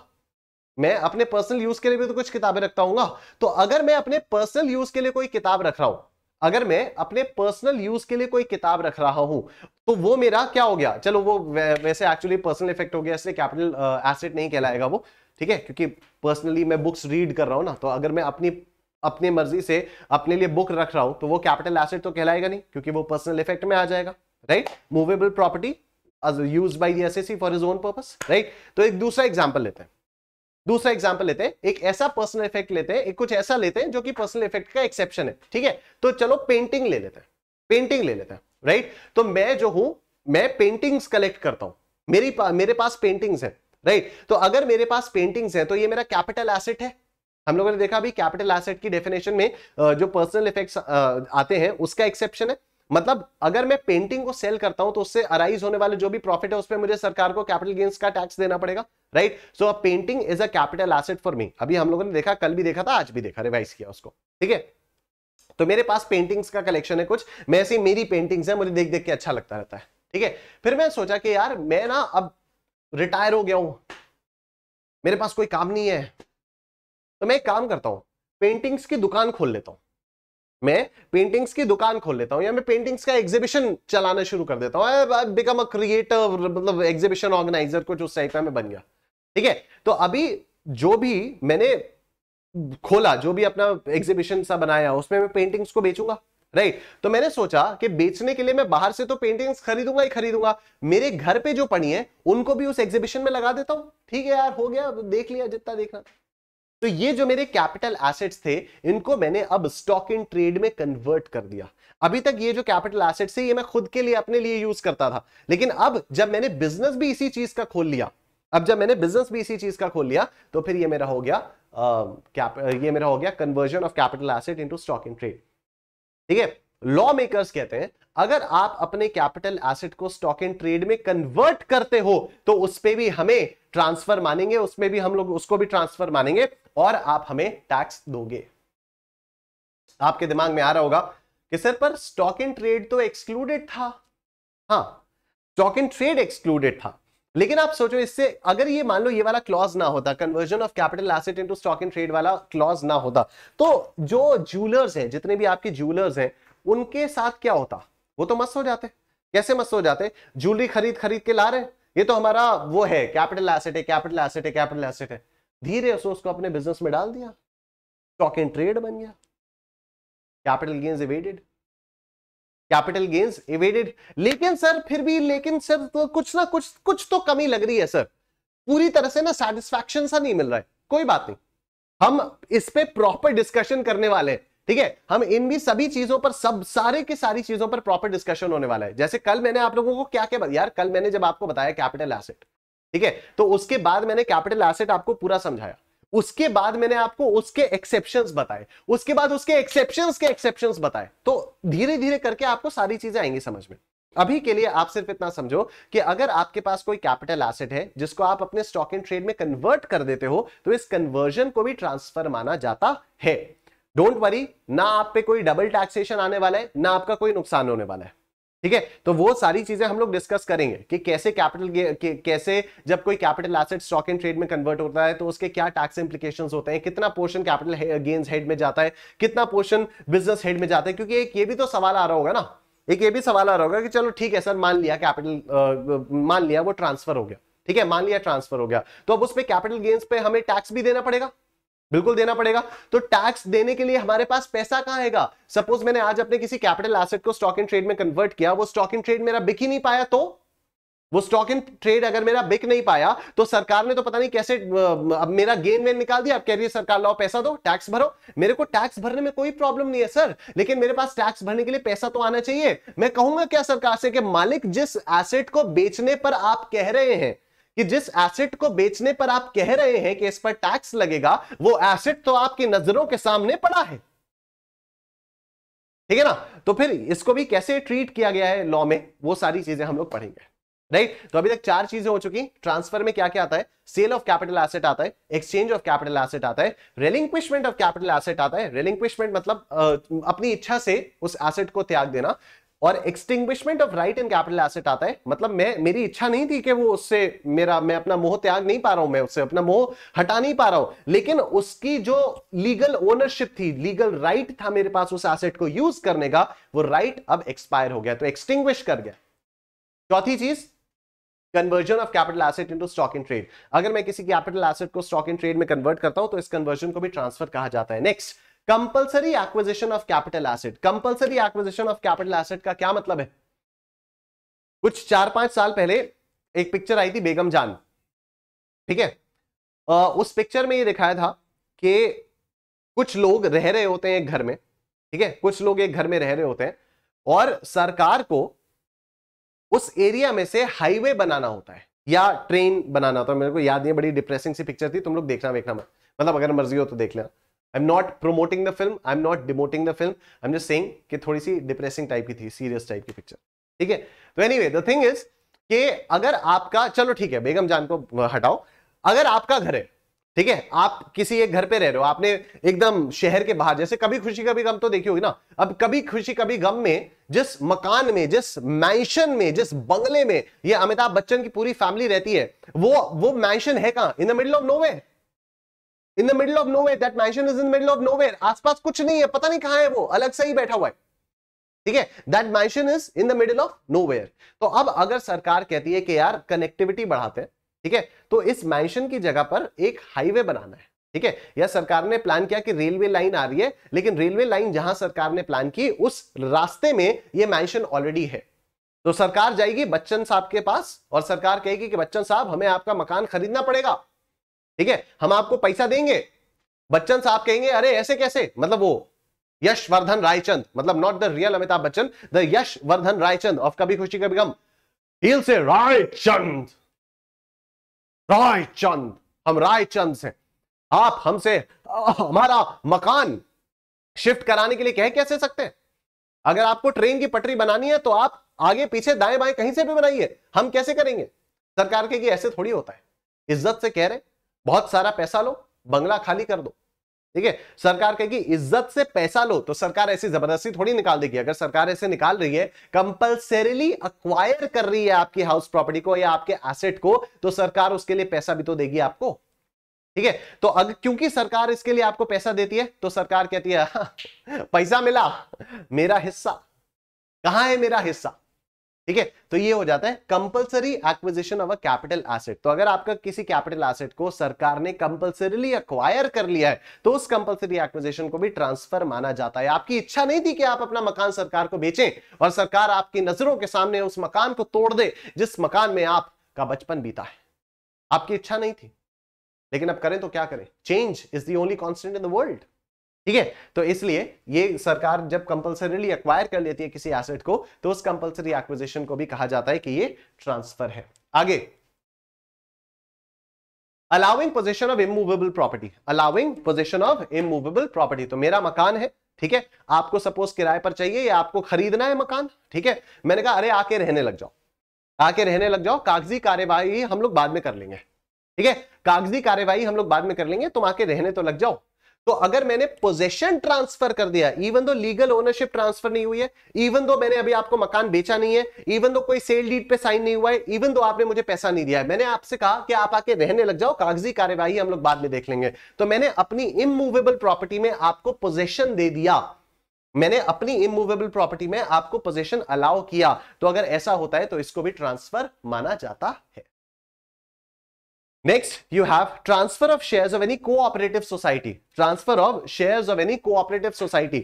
मैं अपने पर्सनल यूज के लिए भी तो कुछ किताबें रखता हूँ तो अगर मैं अपने पर्सनल यूज के लिए कोई किताब रख रहा हूं अगर मैं अपने पर्सनल यूज के लिए कोई किताब रख रहा हूं तो वो मेरा क्या हो गया चलो वो वैसे एक्चुअली पर्सनल इफेक्ट हो गया इसलिए कैपिटल एसेट नहीं कहलाएगा वो ठीक है क्योंकि पर्सनली मैं बुक्स रीड कर रहा हूं ना तो अगर मैं अपनी अपनी मर्जी से अपने लिए बुक रख रहा हूं तो वो कैपिटल एसेट तो कहलाएगा नहीं क्योंकि वो पर्सनल इफेक्ट में आ जाएगा right movable property use by the S for his own purpose right तो एक दूसरा एग्जाम्पल लेते हैं दूसरा एग्जाम्पल लेते हैं एक ऐसा पर्सनल इफेक्ट लेते हैं एक कुछ ऐसा लेते हैं जो कि पर्सनल इफेक्ट का एक्सेप्शन है ठीक है तो चलो पेंटिंग ले लेते हैं पेंटिंग ले लेते हैं राइट तो मैं जो हूं मैं पेंटिंग्स कलेक्ट करता हूं मेरी पा, मेरे पास पेंटिंग्स है राइट तो अगर मेरे पास पेंटिंग्स है तो ये मेरा कैपिटल एसेट है हम लोगों ने देखा अभी कैपिटल एसेट की डेफिनेशन में जो पर्सनल इफेक्ट आते हैं उसका एक्सेप्शन है मतलब अगर मैं पेंटिंग को सेल करता हूं तो उससे अराइज होने वाले जो भी प्रॉफिट है उस पर मुझे सरकार को कैपिटल गेन्स का टैक्स देना पड़ेगा right so a painting is a capital asset for me अभी हम लोगों ने देखा कल भी देखा था आज भी देखा रिवाइज किया उसको ठीक है तो मेरे पास पेंटिंग्स का कलेक्शन है कुछ मैं ऐसी मेरी पेंटिंग्स है मुझे देख देख के अच्छा लगता रहता है ठीक है फिर मैं सोचा कि यार मैं ना अब रिटायर हो गया हूं मेरे पास कोई काम नहीं है तो मैं एक काम करता हूं पेंटिंग्स की दुकान खोल लेता हूं मैं पेंटिंग्स की दुकान खोल लेता हूं या मैं पेंटिंग्स का एग्जीबिशन चलाना शुरू कर देता हूं बिकम अ क्रिएटर मतलब एग्जीबिशन ऑर्गेनाइजर कुछ उस टाइप का मैं बन गया ठीक है तो अभी जो भी मैंने खोला जो भी अपना एग्जीबिशन सा बनाया उसमें मैं पेंटिंग्स को बेचूंगा राइट तो मैंने सोचा कि बेचने के लिए मैं बाहर से तो पेंटिंग्स खरीदूंगा ही खरीदूंगा मेरे घर पे जो पड़ी है उनको भी उस एग्जीबिशन में लगा देता हूं ठीक है यार हो गया देख लिया जितना देखना तो ये जो मेरे कैपिटल एसेट्स थे इनको मैंने अब स्टॉक इन ट्रेड में कन्वर्ट कर दिया अभी तक ये जो कैपिटल एसेट्स थे ये मैं खुद के लिए अपने लिए यूज करता था लेकिन अब जब मैंने बिजनेस भी इसी चीज का खोल लिया अब जब मैंने बिजनेस भी इसी चीज का खोल लिया तो फिर ये मेरा हो गया आ, ये मेरा हो गया conversion of capital asset into stock in trade ठीक है लॉ मेकर्स कहते हैं अगर आप अपने कैपिटल एसेट को स्टॉक एंड ट्रेड में कन्वर्ट करते हो तो उस पर भी हमें ट्रांसफर मानेंगे उसमें भी हम लोग उसको भी ट्रांसफर मानेंगे और आप हमें टैक्स दोगे आपके दिमाग में आ रहा होगा कि सर पर स्टॉक एंड ट्रेड तो एक्सक्लूडेड था हाँ स्टॉक एंड ट्रेड एक्सक्लूडेड था लेकिन आप सोचो इससे अगर ये मान लो ये वाला क्लॉज ना होता conversion of capital asset into stock in trade वाला क्लॉज ना होता तो जो ज्वेलर्स हैं जितने भी आपके ज्वेलर्स हैं उनके साथ क्या होता वो तो मस्त हो जाते कैसे मस्त हो जाते ज्वेलरी खरीद खरीद के ला रहे ये तो हमारा वो है कैपिटल एसेट है कैपिटल एसेट है कैपिटल एसेट है धीरे उसको उसको अपने बिजनेस में डाल दिया स्टॉक इन ट्रेड बन गया capital gains evaded capital gains evaded लेकिन सर फिर भी लेकिन सर तो कुछ ना कुछ कुछ तो कमी लग रही है सर पूरी तरह से ना सेटिस्फैक्शन सा नहीं मिल रहा है कोई बात नहीं हम इस पे प्रॉपर डिस्कशन करने वाले हैं ठीक है हम इन भी सभी चीजों पर सब सारे की सारी चीजों पर प्रॉपर डिस्कशन होने वाला है जैसे कल मैंने आप लोगों को क्या क्या यार कल मैंने जब आपको बताया कैपिटल एसेट ठीक है तो उसके बाद मैंने कैपिटल एसेट आपको पूरा समझाया उसके बाद मैंने आपको उसके एक्सेप्शंस बताए उसके बाद उसके एक्सेप्शंस के एक्सेप्शंस बताए तो धीरे धीरे करके आपको सारी चीजें आएंगी समझ में अभी के लिए आप सिर्फ इतना समझो कि अगर आपके पास कोई कैपिटल एसेट है जिसको आप अपने स्टॉक एंड ट्रेड में कन्वर्ट कर देते हो तो इस कन्वर्जन को भी ट्रांसफर माना जाता है डोंट वरी ना आप पे कोई डबल टैक्सेशन आने वाला है ना आपका कोई नुकसान होने वाला है ठीक है तो वो सारी चीजें हम लोग डिस्कस करेंगे कि कैसे कैपिटल कैसे जब कोई capital asset stock and trade में कन्वर्ट होता है तो उसके क्या टैक्स इंप्लीकेशन होते हैं कितना पोर्शन कैपिटल गेंस हेड में जाता है कितना पोर्शन बिजनेस हेड में जाता है क्योंकि एक ये भी तो सवाल आ रहा होगा ना एक ये भी सवाल आ रहा होगा कि चलो ठीक है सर मान लिया कैपिटल मान लिया वो ट्रांसफर हो गया ठीक है मान लिया ट्रांसफर हो गया तो अब उसमें कैपिटल गेन्स पे हमें टैक्स भी देना पड़ेगा बिल्कुल देना पड़ेगा तो टैक्स देने के लिए हमारे पास पैसा कहां आएगा सपोज मैंने आज अपने किसी कैपिटल एसेट को स्टॉक इन ट्रेड में कन्वर्ट किया वो स्टॉक इन ट्रेड मेरा बिक ही नहीं पाया तो वो स्टॉक इन ट्रेड अगर मेरा बिक नहीं पाया तो सरकार ने तो पता नहीं कैसे अब मेरा गेन वेन निकाल दिया अब कह रही है सरकार लाओ पैसा दो टैक्स भरो मेरे को टैक्स भरने में कोई प्रॉब्लम नहीं है सर लेकिन मेरे पास टैक्स भरने के लिए पैसा तो आना चाहिए मैं कहूंगा क्या सरकार से कि मालिक जिस एसेट को बेचने पर आप कह रहे हैं कि जिस एसेट को बेचने पर आप कह रहे हैं कि इस पर टैक्स लगेगा वो एसेट तो आपकी नजरों के सामने पड़ा है ठीक है ना तो फिर इसको भी कैसे ट्रीट किया गया है लॉ में वो सारी चीजें हम लोग पढ़ेंगे राइट तो अभी तक चार चीजें हो चुकी ट्रांसफर में क्या क्या आता है सेल ऑफ कैपिटल एसेट आता है एक्सचेंज ऑफ कैपिटल एसेट आता है रेलिंक्विशमेंट ऑफ कैपिटल एसेट आता है रेलिंक्विशमेंट मतलब अपनी इच्छा से उस एसेट को त्याग देना और extinguishment of right in capital asset आता है मतलब मैं मेरी इच्छा नहीं थी कि वो उससे मेरा मैं अपना मोह त्याग नहीं पा रहा हूं मैं उससे अपना मोह हटा नहीं पा रहा हूं लेकिन उसकी जो लीगल ओनरशिप थी लीगल राइट था मेरे पास उस एसेट को यूज करने का वो राइट अब एक्सपायर हो गया तो एक्सटिंग्विश कर गया चौथी चीज conversion of capital asset into stock in trade अगर मैं किसी कैपिटल एसेट को स्टॉक इन ट्रेड में कन्वर्ट करता हूं तो इस कन्वर्जन को भी ट्रांसफर कहा जाता है next compulsory acquisition of capital asset compulsory acquisition of capital asset का क्या मतलब है कुछ चार पांच साल पहले एक पिक्चर आई थी बेगम जान ठीक है उस पिक्चर में ये दिखाया था कि कुछ लोग रह रहे होते हैं एक घर में ठीक है कुछ लोग एक घर में रह रहे होते हैं और सरकार को उस एरिया में से हाईवे बनाना होता है या ट्रेन बनाना होता है मेरे को याद नहीं बड़ी डिप्रेसिंग सी पिक्चर थी तुम लोग देखना देखना मतलब अगर मर्जी हो तो देख लेना I am not promoting the film I am not demoting the film I am just saying कि थोड़ी सी डिप्रेसिंग टाइप की थी सीरियस टाइप की पिक्चर ठीक है तो एनीवे द थिंग इज कि अगर आपका चलो ठीक है बेगम जान को हटाओ अगर आपका घर है ठीक है आप किसी एक घर पे रह रहे हो आपने एकदम शहर के बाहर जैसे कभी खुशी कभी गम तो देखी होगी ना अब कभी खुशी कभी गम में जिस मकान में जिस मैंशन में जिस बंगले में ये अमिताभ बच्चन की पूरी फैमिली रहती है वो वो मैंशन है कहां in the middle of no in the middle of nowhere that mansion is in middle of nowhere where आसपास कुछ नहीं है पता नहीं कहां है वो अलग से ही बैठा हुआ है ठीक है that mansion is in the middle of nowhere तो अब अगर सरकार कहती है कि यार कनेक्टिविटी बढ़ाते हैं ठीक है तो इस मैंशन की जगह पर एक हाईवे बनाना है ठीक है या सरकार ने प्लान किया कि रेलवे लाइन आ रही है लेकिन रेलवे लाइन जहां सरकार ने प्लान की उस रास्ते में ये मैंशन ऑलरेडी है तो सरकार जाएगी बच्चन साहब के पास और सरकार कहेगी कि बच्चन साहब हमें आपका मकान खरीदना पड़ेगा ठीक है हम आपको पैसा देंगे बच्चन साहब कहेंगे अरे ऐसे कैसे मतलब वो यशवर्धन रायचंद मतलब not the real Amitabh Bachchan the Yashvardhan Raichand of Kabhi Khushi कभी गम हिल से रायचंद रायचंद हम रायचंद से आप हमसे हमारा मकान शिफ्ट कराने के लिए कह कैसे सकते हैं अगर आपको ट्रेन की पटरी बनानी है तो आप आगे पीछे दाएं बाएं कहीं से भी बनाइए हम कैसे करेंगे सरकार के ऐसे थोड़ी होता है इज्जत से कह रहे हैं बहुत सारा पैसा लो बंगला खाली कर दो ठीक है सरकार कहेगी इज्जत से पैसा लो तो सरकार ऐसी जबरदस्ती थोड़ी निकाल देगी अगर सरकार ऐसे निकाल रही है कंपल्सरीली अक्वायर कर रही है आपकी हाउस प्रॉपर्टी को या आपके एसेट को तो सरकार उसके लिए पैसा भी तो देगी आपको ठीक है तो अगर क्योंकि सरकार इसके लिए आपको पैसा देती है तो सरकार कहती है हाँ, पैसा मिला मेरा हिस्सा कहां है मेरा हिस्सा ठीक है तो ये हो जाता है compulsory acquisition of a capital asset तो अगर आपका किसी कैपिटल एसेट को सरकार ने कंपल्सरीली अक्वायर कर लिया है तो उस कंपलसरी एक्विजिशन को भी ट्रांसफर माना जाता है आपकी इच्छा नहीं थी कि आप अपना मकान सरकार को बेचें और सरकार आपकी नजरों के सामने उस मकान को तोड़ दे जिस मकान में आपका बचपन बीता है आपकी इच्छा नहीं थी लेकिन अब करें तो क्या करें change is the only constant in the world ठीक है तो इसलिए ये सरकार जब कंपल्सरीली एक्वायर कर लेती है किसी एसेट को तो उस कंपल्सरी एक्विजिशन को भी कहा जाता है कि ये ट्रांसफर है आगे allowing possession of immovable property allowing possession of immovable property तो मेरा मकान है ठीक है आपको सपोज किराए पर चाहिए या आपको खरीदना है मकान ठीक है मैंने कहा अरे आके रहने लग जाओ आके रहने लग जाओ कागजी कार्यवाही हम लोग बाद में कर लेंगे ठीक है कागजी कार्यवाही हम लोग बाद में कर लेंगे तुम आके रहने तो लग जाओ तो अगर मैंने पोजेशन ट्रांसफर कर दिया even though legal ownership transfer नहीं हुई है इवन दो मैंने अभी आपको मकान बेचा नहीं है इवन दो कोई सेल डीड पे साइन नहीं हुआ है इवन दो आपने मुझे पैसा नहीं दिया है मैंने आपसे कहा कि आप आके रहने लग जाओ कागजी कार्यवाही हम लोग बाद में देख लेंगे तो मैंने अपनी इमूवेबल प्रॉपर्टी में आपको पोजेशन दे दिया मैंने अपनी इमूवेबल प्रॉपर्टी में आपको पोजेशन अलाउ किया तो अगर ऐसा होता है तो इसको भी ट्रांसफर माना जाता है Next, you have transfer of shares of any cooperative society. Transfer of shares of any cooperative society.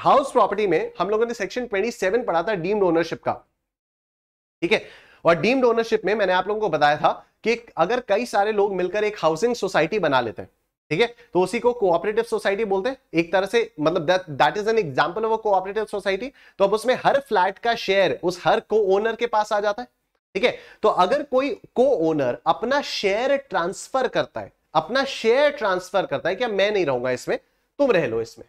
House property में हम लोगों ने सेक्शन 27 पढ़ा था डीम्ड ओनरशिप का ठीक है और डीम्ड ओनरशिप में मैंने आप लोगों को बताया था कि अगर कई सारे लोग मिलकर एक हाउसिंग सोसाइटी बना लेते हैं ठीक है तो उसी को कोऑपरेटिव सोसाइटी बोलते हैं एक तरह से मतलब that is an example of a cooperative society तो अब उसमें हर फ्लैट का शेयर उस हर को ओनर के पास आ जाता है ठीक है तो अगर कोई को ओनर अपना शेयर ट्रांसफर करता है अपना शेयर ट्रांसफर करता है क्या मैं नहीं रहूंगा इसमें तुम रह लो इसमें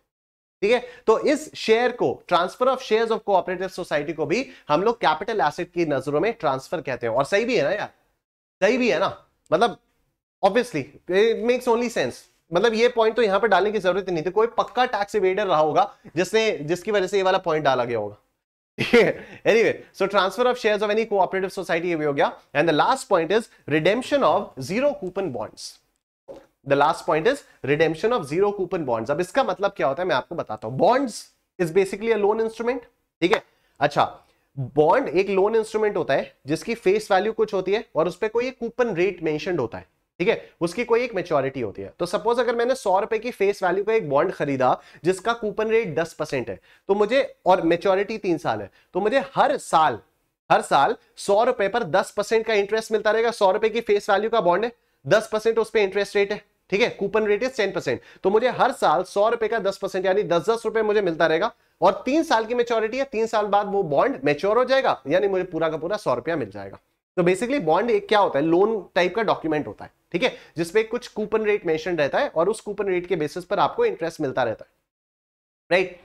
ठीक है तो इस शेयर को transfer of shares of cooperative society को भी हम लोग कैपिटल एसेट की नजरों में ट्रांसफर कहते हैं और सही भी है ना यार सही भी है ना मतलब obviously it makes only sense मतलब ये पॉइंट तो यहां पर डालने की जरूरत नहीं थी कोई पक्का टैक्स इवेडर रहा होगा जिसने जिसकी वजह से ये वाला पॉइंट डाला गया होगा anyway, so transfer of shares of any cooperative society ये भी हो गया and the last point is redemption of zero coupon bonds. The last point is redemption of zero coupon bonds. अब इसका मतलब क्या होता है मैं आपको बताता हूँ Bonds is basically a loan instrument. ठीक है अच्छा बॉन्ड एक लोन इंस्ट्रूमेंट होता है जिसकी फेस वैल्यू कुछ होती है और उस पर कोई कूपन रेट मेंशनड होता है ठीक है उसकी कोई एक मेच्योरिटी होती है तो सपोज अगर मैंने सौ रुपए की फेस वैल्यू का एक बॉन्ड खरीदा जिसका कूपन रेट दस परसेंट है तो मुझे और मेच्योरिटी तीन साल है तो मुझे हर साल हर साल सौ रुपए पर दस परसेंट का इंटरेस्ट मिलता रहेगा सौ रुपए की फेस वैल्यू का बॉन्ड है दस परसेंट उस पर इंटरेस्ट रेट है ठीक है coupon rate is ten percent तो मुझे हर साल सौ रुपए का दस परसेंट यानी दस दस रुपए मुझे मिलता रहेगा और तीन साल की मेच्योरिटी है तीन साल बाद वो बॉन्ड मेच्योर हो जाएगा यानी मुझे पूरा का पूरा सौ रुपया मिल जाएगा तो बेसिकली बॉन्ड एक क्या होता है लोन टाइप का डॉक्यूमेंट होता है ठीक है जिसपे कुछ कूपन रेट मेंशन रहता है और उस कूपन रेट के बेसिस पर आपको इंटरेस्ट मिलता रहता है राइट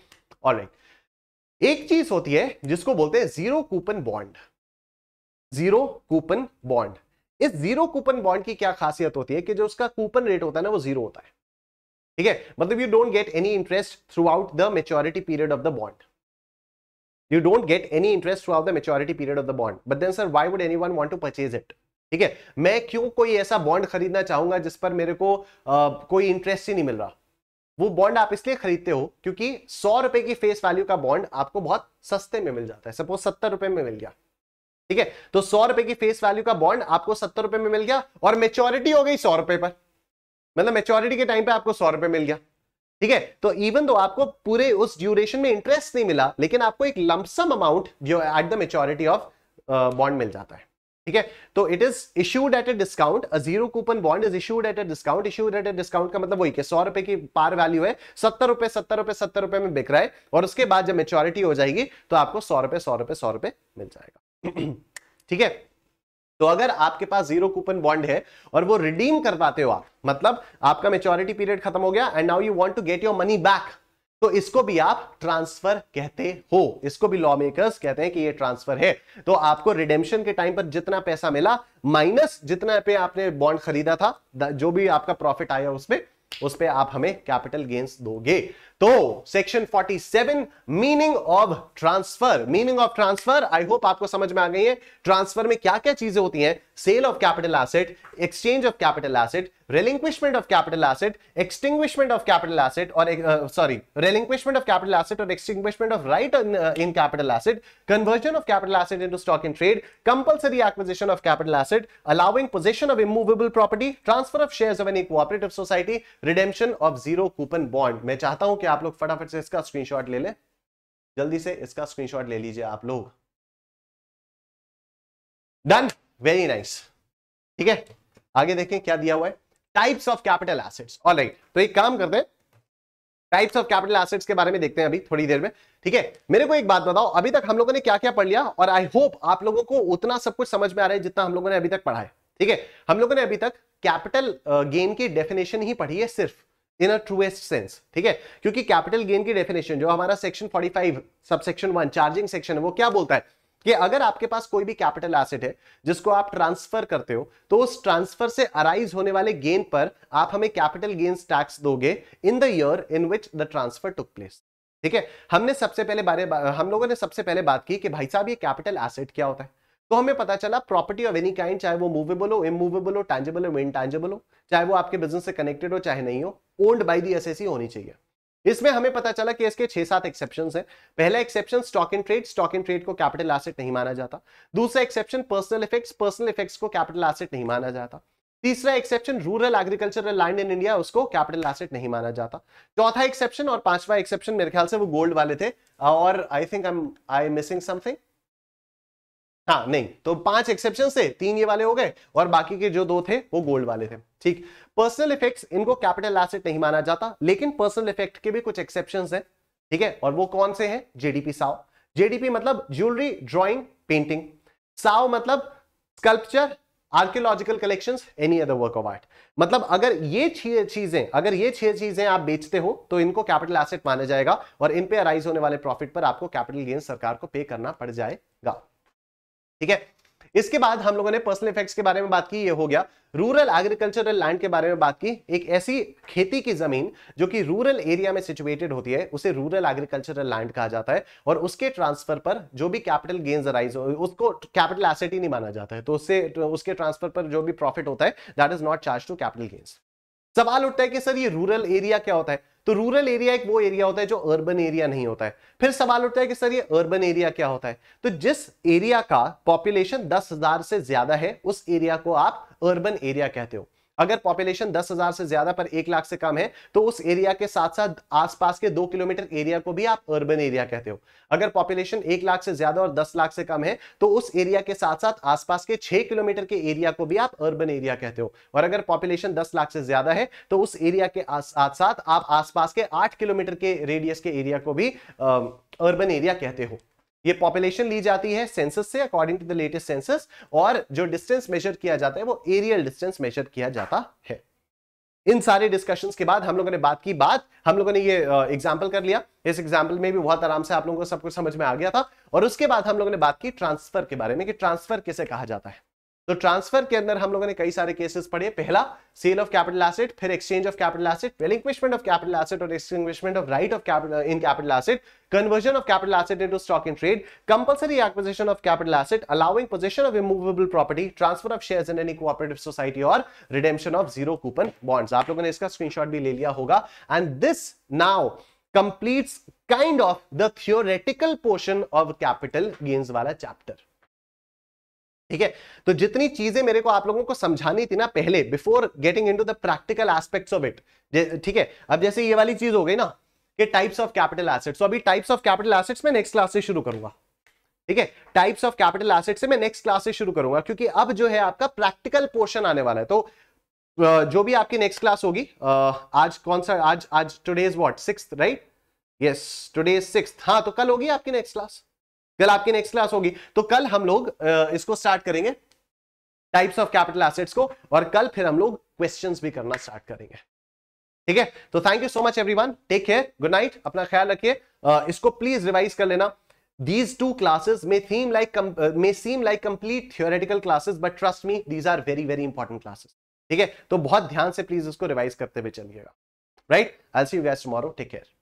ऑल राइट एक चीज होती है जिसको बोलते हैं zero coupon bond zero coupon bond इस जीरो कूपन बॉन्ड की क्या खासियत होती है कि जो उसका कूपन रेट होता है ना वो जीरो होता है ठीक है मतलब you don't get any interest throughout the maturity period of the bond get any interest throughout the maturity period of the bond but then sir why would anyone want to purchase it ठीक है मैं क्यों कोई ऐसा bond खरीदना चाहूंगा जिस पर मेरे को आ, कोई इंटरेस्ट ही नहीं मिल रहा वो बॉन्ड आप इसलिए खरीदते हो क्योंकि सौ रुपए की फेस वैल्यू का बॉन्ड आपको बहुत सस्ते में मिल जाता है सपोज सत्तर रुपए में मिल गया ठीक है तो सौ रुपए की फेस वैल्यू का बॉन्ड आपको सत्तर रुपए में मिल गया और मेच्योरिटी हो गई सौ रुपए पर मतलब मेच्योरिटी के टाइम पे आपको सौ रुपए मिल गया ठीक है तो इवन तो आपको पूरे उस ड्यूरेशन में इंटरेस्ट नहीं मिला लेकिन आपको एक लमसम अमाउंट जो at the maturity of bond मिल जाता है ठीक है तो it is issued at a discount zero coupon bond is issued at a discount issued at a discount का मतलब वही कि सौ रुपए की पार वैल्यू है सत्तर रुपए सत्तर रुपए सत्तर रुपए में बिक रहा है और उसके बाद जब मेच्योरिटी हो जाएगी तो आपको सौ रुपए सौ रुपए सौ रुपए मिल जाएगा *clears throat* ठीक है तो अगर आपके पास जीरो कूपन बॉन्ड है और वो रिडीम करवाते हो आप मतलब आपका मेच्योरिटी पीरियड खत्म हो गया and now you want to get your money back तो इसको भी आप ट्रांसफर कहते हो इसको भी लॉ मेकर्स कहते हैं कि ये ट्रांसफर है तो आपको रिडेम्शन के टाइम पर जितना पैसा मिला माइनस जितना पे आपने बॉन्ड खरीदा था जो भी आपका प्रॉफिट आया उसमें उस पर आप हमें कैपिटल गेन्स दोगे तो section 47 meaning of transfer meaning of transfer I hope आपको समझ में आ गई है ट्रांसफर में क्या क्या चीजें होती हैं sale of capital asset exchange of capital asset relinquishment of capital asset extinguishment of capital asset और sorry relinquishment of capital asset और extinguishment of right in capital asset conversion of capital asset in stock in trade compulsory acquisition of capital asset allowing possession of immovable property transfer of share of any cooperative society redemption of zero coupon bond मैं चाहता हूं कि आप लोग फटाफट से इसका screenshot ले लें जल्दी से इसका स्क्रीनशॉट ले लीजिए आप लोग डन वेरी नाइस ठीक है आगे देखें क्या दिया हुआ है types of capital assets all right तो एक काम करते हैं टाइप्स ऑफ कैपिटल एसेट्स के बारे में देखते हैं अभी थोड़ी देर में ठीक है मेरे को एक बात बताओ अभी तक हम लोगों ने क्या क्या पढ़ लिया और आई होप आप लोगों को उतना सब कुछ समझ में आ रहा है जितना हम लोगों ने अभी तक पढ़ा है ठीक है हम लोगों ने अभी तक कैपिटल गेन की डेफिनेशन ही पढ़ी है सिर्फ इन अ ट्रूएस्ट सेंस ठीक है क्योंकि कैपिटल गेन की डेफिनेशन जो हमारा section 45 subsection one charging section है वो क्या बोलता है कि अगर आपके पास कोई भी कैपिटल एसेट है जिसको आप ट्रांसफर करते हो तो उस ट्रांसफर से अराइज होने वाले गेन पर आप हमें कैपिटल गेन्स टैक्स दोगे in the year in which the transfer took place ठीक है हमने सबसे पहले बारे हम लोगों ने सबसे पहले बात की कि भाई साहब ये कैपिटल एसेट क्या होता है तो हमें पता चला प्रॉपर्टी ऑफ एनी काइंड चाहे वो मूवेबल हो इमूवेबल हो टैंजेबल हो इनटैंजेबल हो चाहे वो आपके बिजनेस से कनेक्टेड हो चाहे नहीं हो ओल्ड बाई दी एस होनी चाहिए इसमें हमें पता चला कि इसके छह सात एक्सेप्शन है पहला exception stock and trade stock and trade को कैपिटल एसेट नहीं माना जाता दूसरा exception personal effects personal effects को कैपिटल एसेट नहीं माना जाता तीसरा exception rural agricultural land in India उसको कैपिटल एसेट नहीं माना जाता चौथा एक्सेप्शन और पांचवा एक्सेप्शन मेरे ख्याल से वो गोल्ड वाले थे और I think I am I missing something हाँ नहीं तो पांच एक्सेप्शन थे तीन ये वाले हो गए और बाकी के जो दो थे वो गोल्ड वाले थे ठीक पर्सनल इफेक्ट्स इनको कैपिटल एसेट नहीं माना जाता लेकिन पर्सनल इफेक्ट के भी कुछ एक्सेप्शन है ठीक है और वो कौन से हैं जेडीपी साव जेडीपी मतलब ज्वेलरी ड्रॉइंग पेंटिंग साव मतलब sculpture archaeological collection any other work of art मतलब अगर ये छह चीजें अगर ये छह चीजें आप बेचते हो तो इनको कैपिटल एसेट माना जाएगा और इन पे अराइज होने वाले प्रॉफिट पर आपको कैपिटल गेन सरकार को पे करना पड़ जाएगा ठीक है इसके बाद हम लोगों ने पर्सनल इफेक्ट्स के बारे में बात की ये हो गया रूरल एग्रीकल्चरल लैंड के बारे में बात की एक ऐसी खेती की जमीन जो कि रूरल एरिया में सिचुएटेड होती है उसे रूरल एग्रीकल्चरल लैंड कहा जाता है और उसके ट्रांसफर पर जो भी कैपिटल गेन्स अराइज हो उसको कैपिटल एसेट ही नहीं माना जाता है तो उससे तो उसके ट्रांसफर पर जो भी प्रॉफिट होता है that is not charge to capital gains सवाल उठता है कि सर ये रूरल एरिया क्या होता है तो रूरल एरिया एक वो एरिया होता है जो अर्बन एरिया नहीं होता है फिर सवाल उठता है कि सर ये अर्बन एरिया क्या होता है तो जिस एरिया का पॉपुलेशन दस हजार से ज्यादा है उस एरिया को आप अर्बन एरिया कहते हो अगर पॉपुलेशन दस हजार से ज्यादा पर एक लाख से कम है तो उस एरिया के साथ साथ आसपास के दो किलोमीटर एरिया को भी आप अर्बन एरिया कहते हो अगर पॉपुलेशन एक लाख से ज्यादा और दस लाख से कम है तो उस एरिया के साथ साथ आसपास के छह किलोमीटर के एरिया को भी आप अर्बन एरिया कहते हो और अगर पॉपुलेशन दस लाख से ज्यादा है तो उस एरिया के साथ साथ आप आसपास के आठ किलोमीटर के रेडियस के एरिया को भी अर्बन एरिया कहते हो ये पॉपुलेशन ली जाती है सेंसस से according to the latest census और जो डिस्टेंस मेजर किया जाता है वो एरियल डिस्टेंस मेजर किया जाता है इन सारे डिस्कशंस के बाद हम लोगों ने बात की बात हम लोगों ने ये एग्जाम्पल कर लिया इस एग्जाम्पल में भी बहुत आराम से आप लोगों को सब कुछ समझ में आ गया था और उसके बाद हम लोगों ने बात की ट्रांसफर के बारे में कि ट्रांसफर किसे कहा जाता है तो ट्रांसफर के अंदर हम लोगों ने कई सारे केसेस पढ़े पहला सेल ऑफ कैपिटल एसेट फिर exchange of capital asset relinquishment of capital asset और extinguishment of right of capital in capital asset conversion of capital asset into stock in trade compulsory acquisition of capital asset allowing possession of immovable property transfer of share in any cooperative society और redemption of zero coupon bonds आप लोगों ने इसका screenshot भी ले लिया होगा and this now completes kind of the theoretical portion of capital gains वाला चैप्टर ठीक है तो जितनी चीजें मेरे को आप लोगों को समझानी थी ना पहले before getting into the practical aspects of it ठीक है अब जैसे ये वाली चीज हो गई ना कि टाइप्स ऑफ कैपिटल एसेट्स अभी टाइप्स ऑफ कैपिटल एसेट्स में नेक्स्ट क्लास से शुरू करूंगा ठीक है टाइप्स ऑफ कैपिटल एसेट्स से मैं नेक्स्ट क्लास से शुरू करूंगा क्योंकि अब जो है आपका प्रैक्टिकल पोर्शन आने वाला है तो जो भी आपकी नेक्स्ट क्लास होगी आज कौन सा आज आज today is what six right yes today is six हाँ तो कल होगी आपकी नेक्स्ट क्लास कल आपकी नेक्स्ट क्लास होगी तो कल हम लोग इसको स्टार्ट करेंगे टाइप्स ऑफ कैपिटल एसेट्स को और कल फिर हम लोग क्वेश्चन भी करना स्टार्ट करेंगे ठीक है तो thank you so much everyone take care good night अपना ख्याल रखिए इसको प्लीज रिवाइज कर लेना these two classes may seem like uh, may seem like complete theoretical classes but trust me these are very very important classes ठीक है तो बहुत ध्यान से please इसको revise करते हुए चलिएगा right i'll see you guys tomorrow take care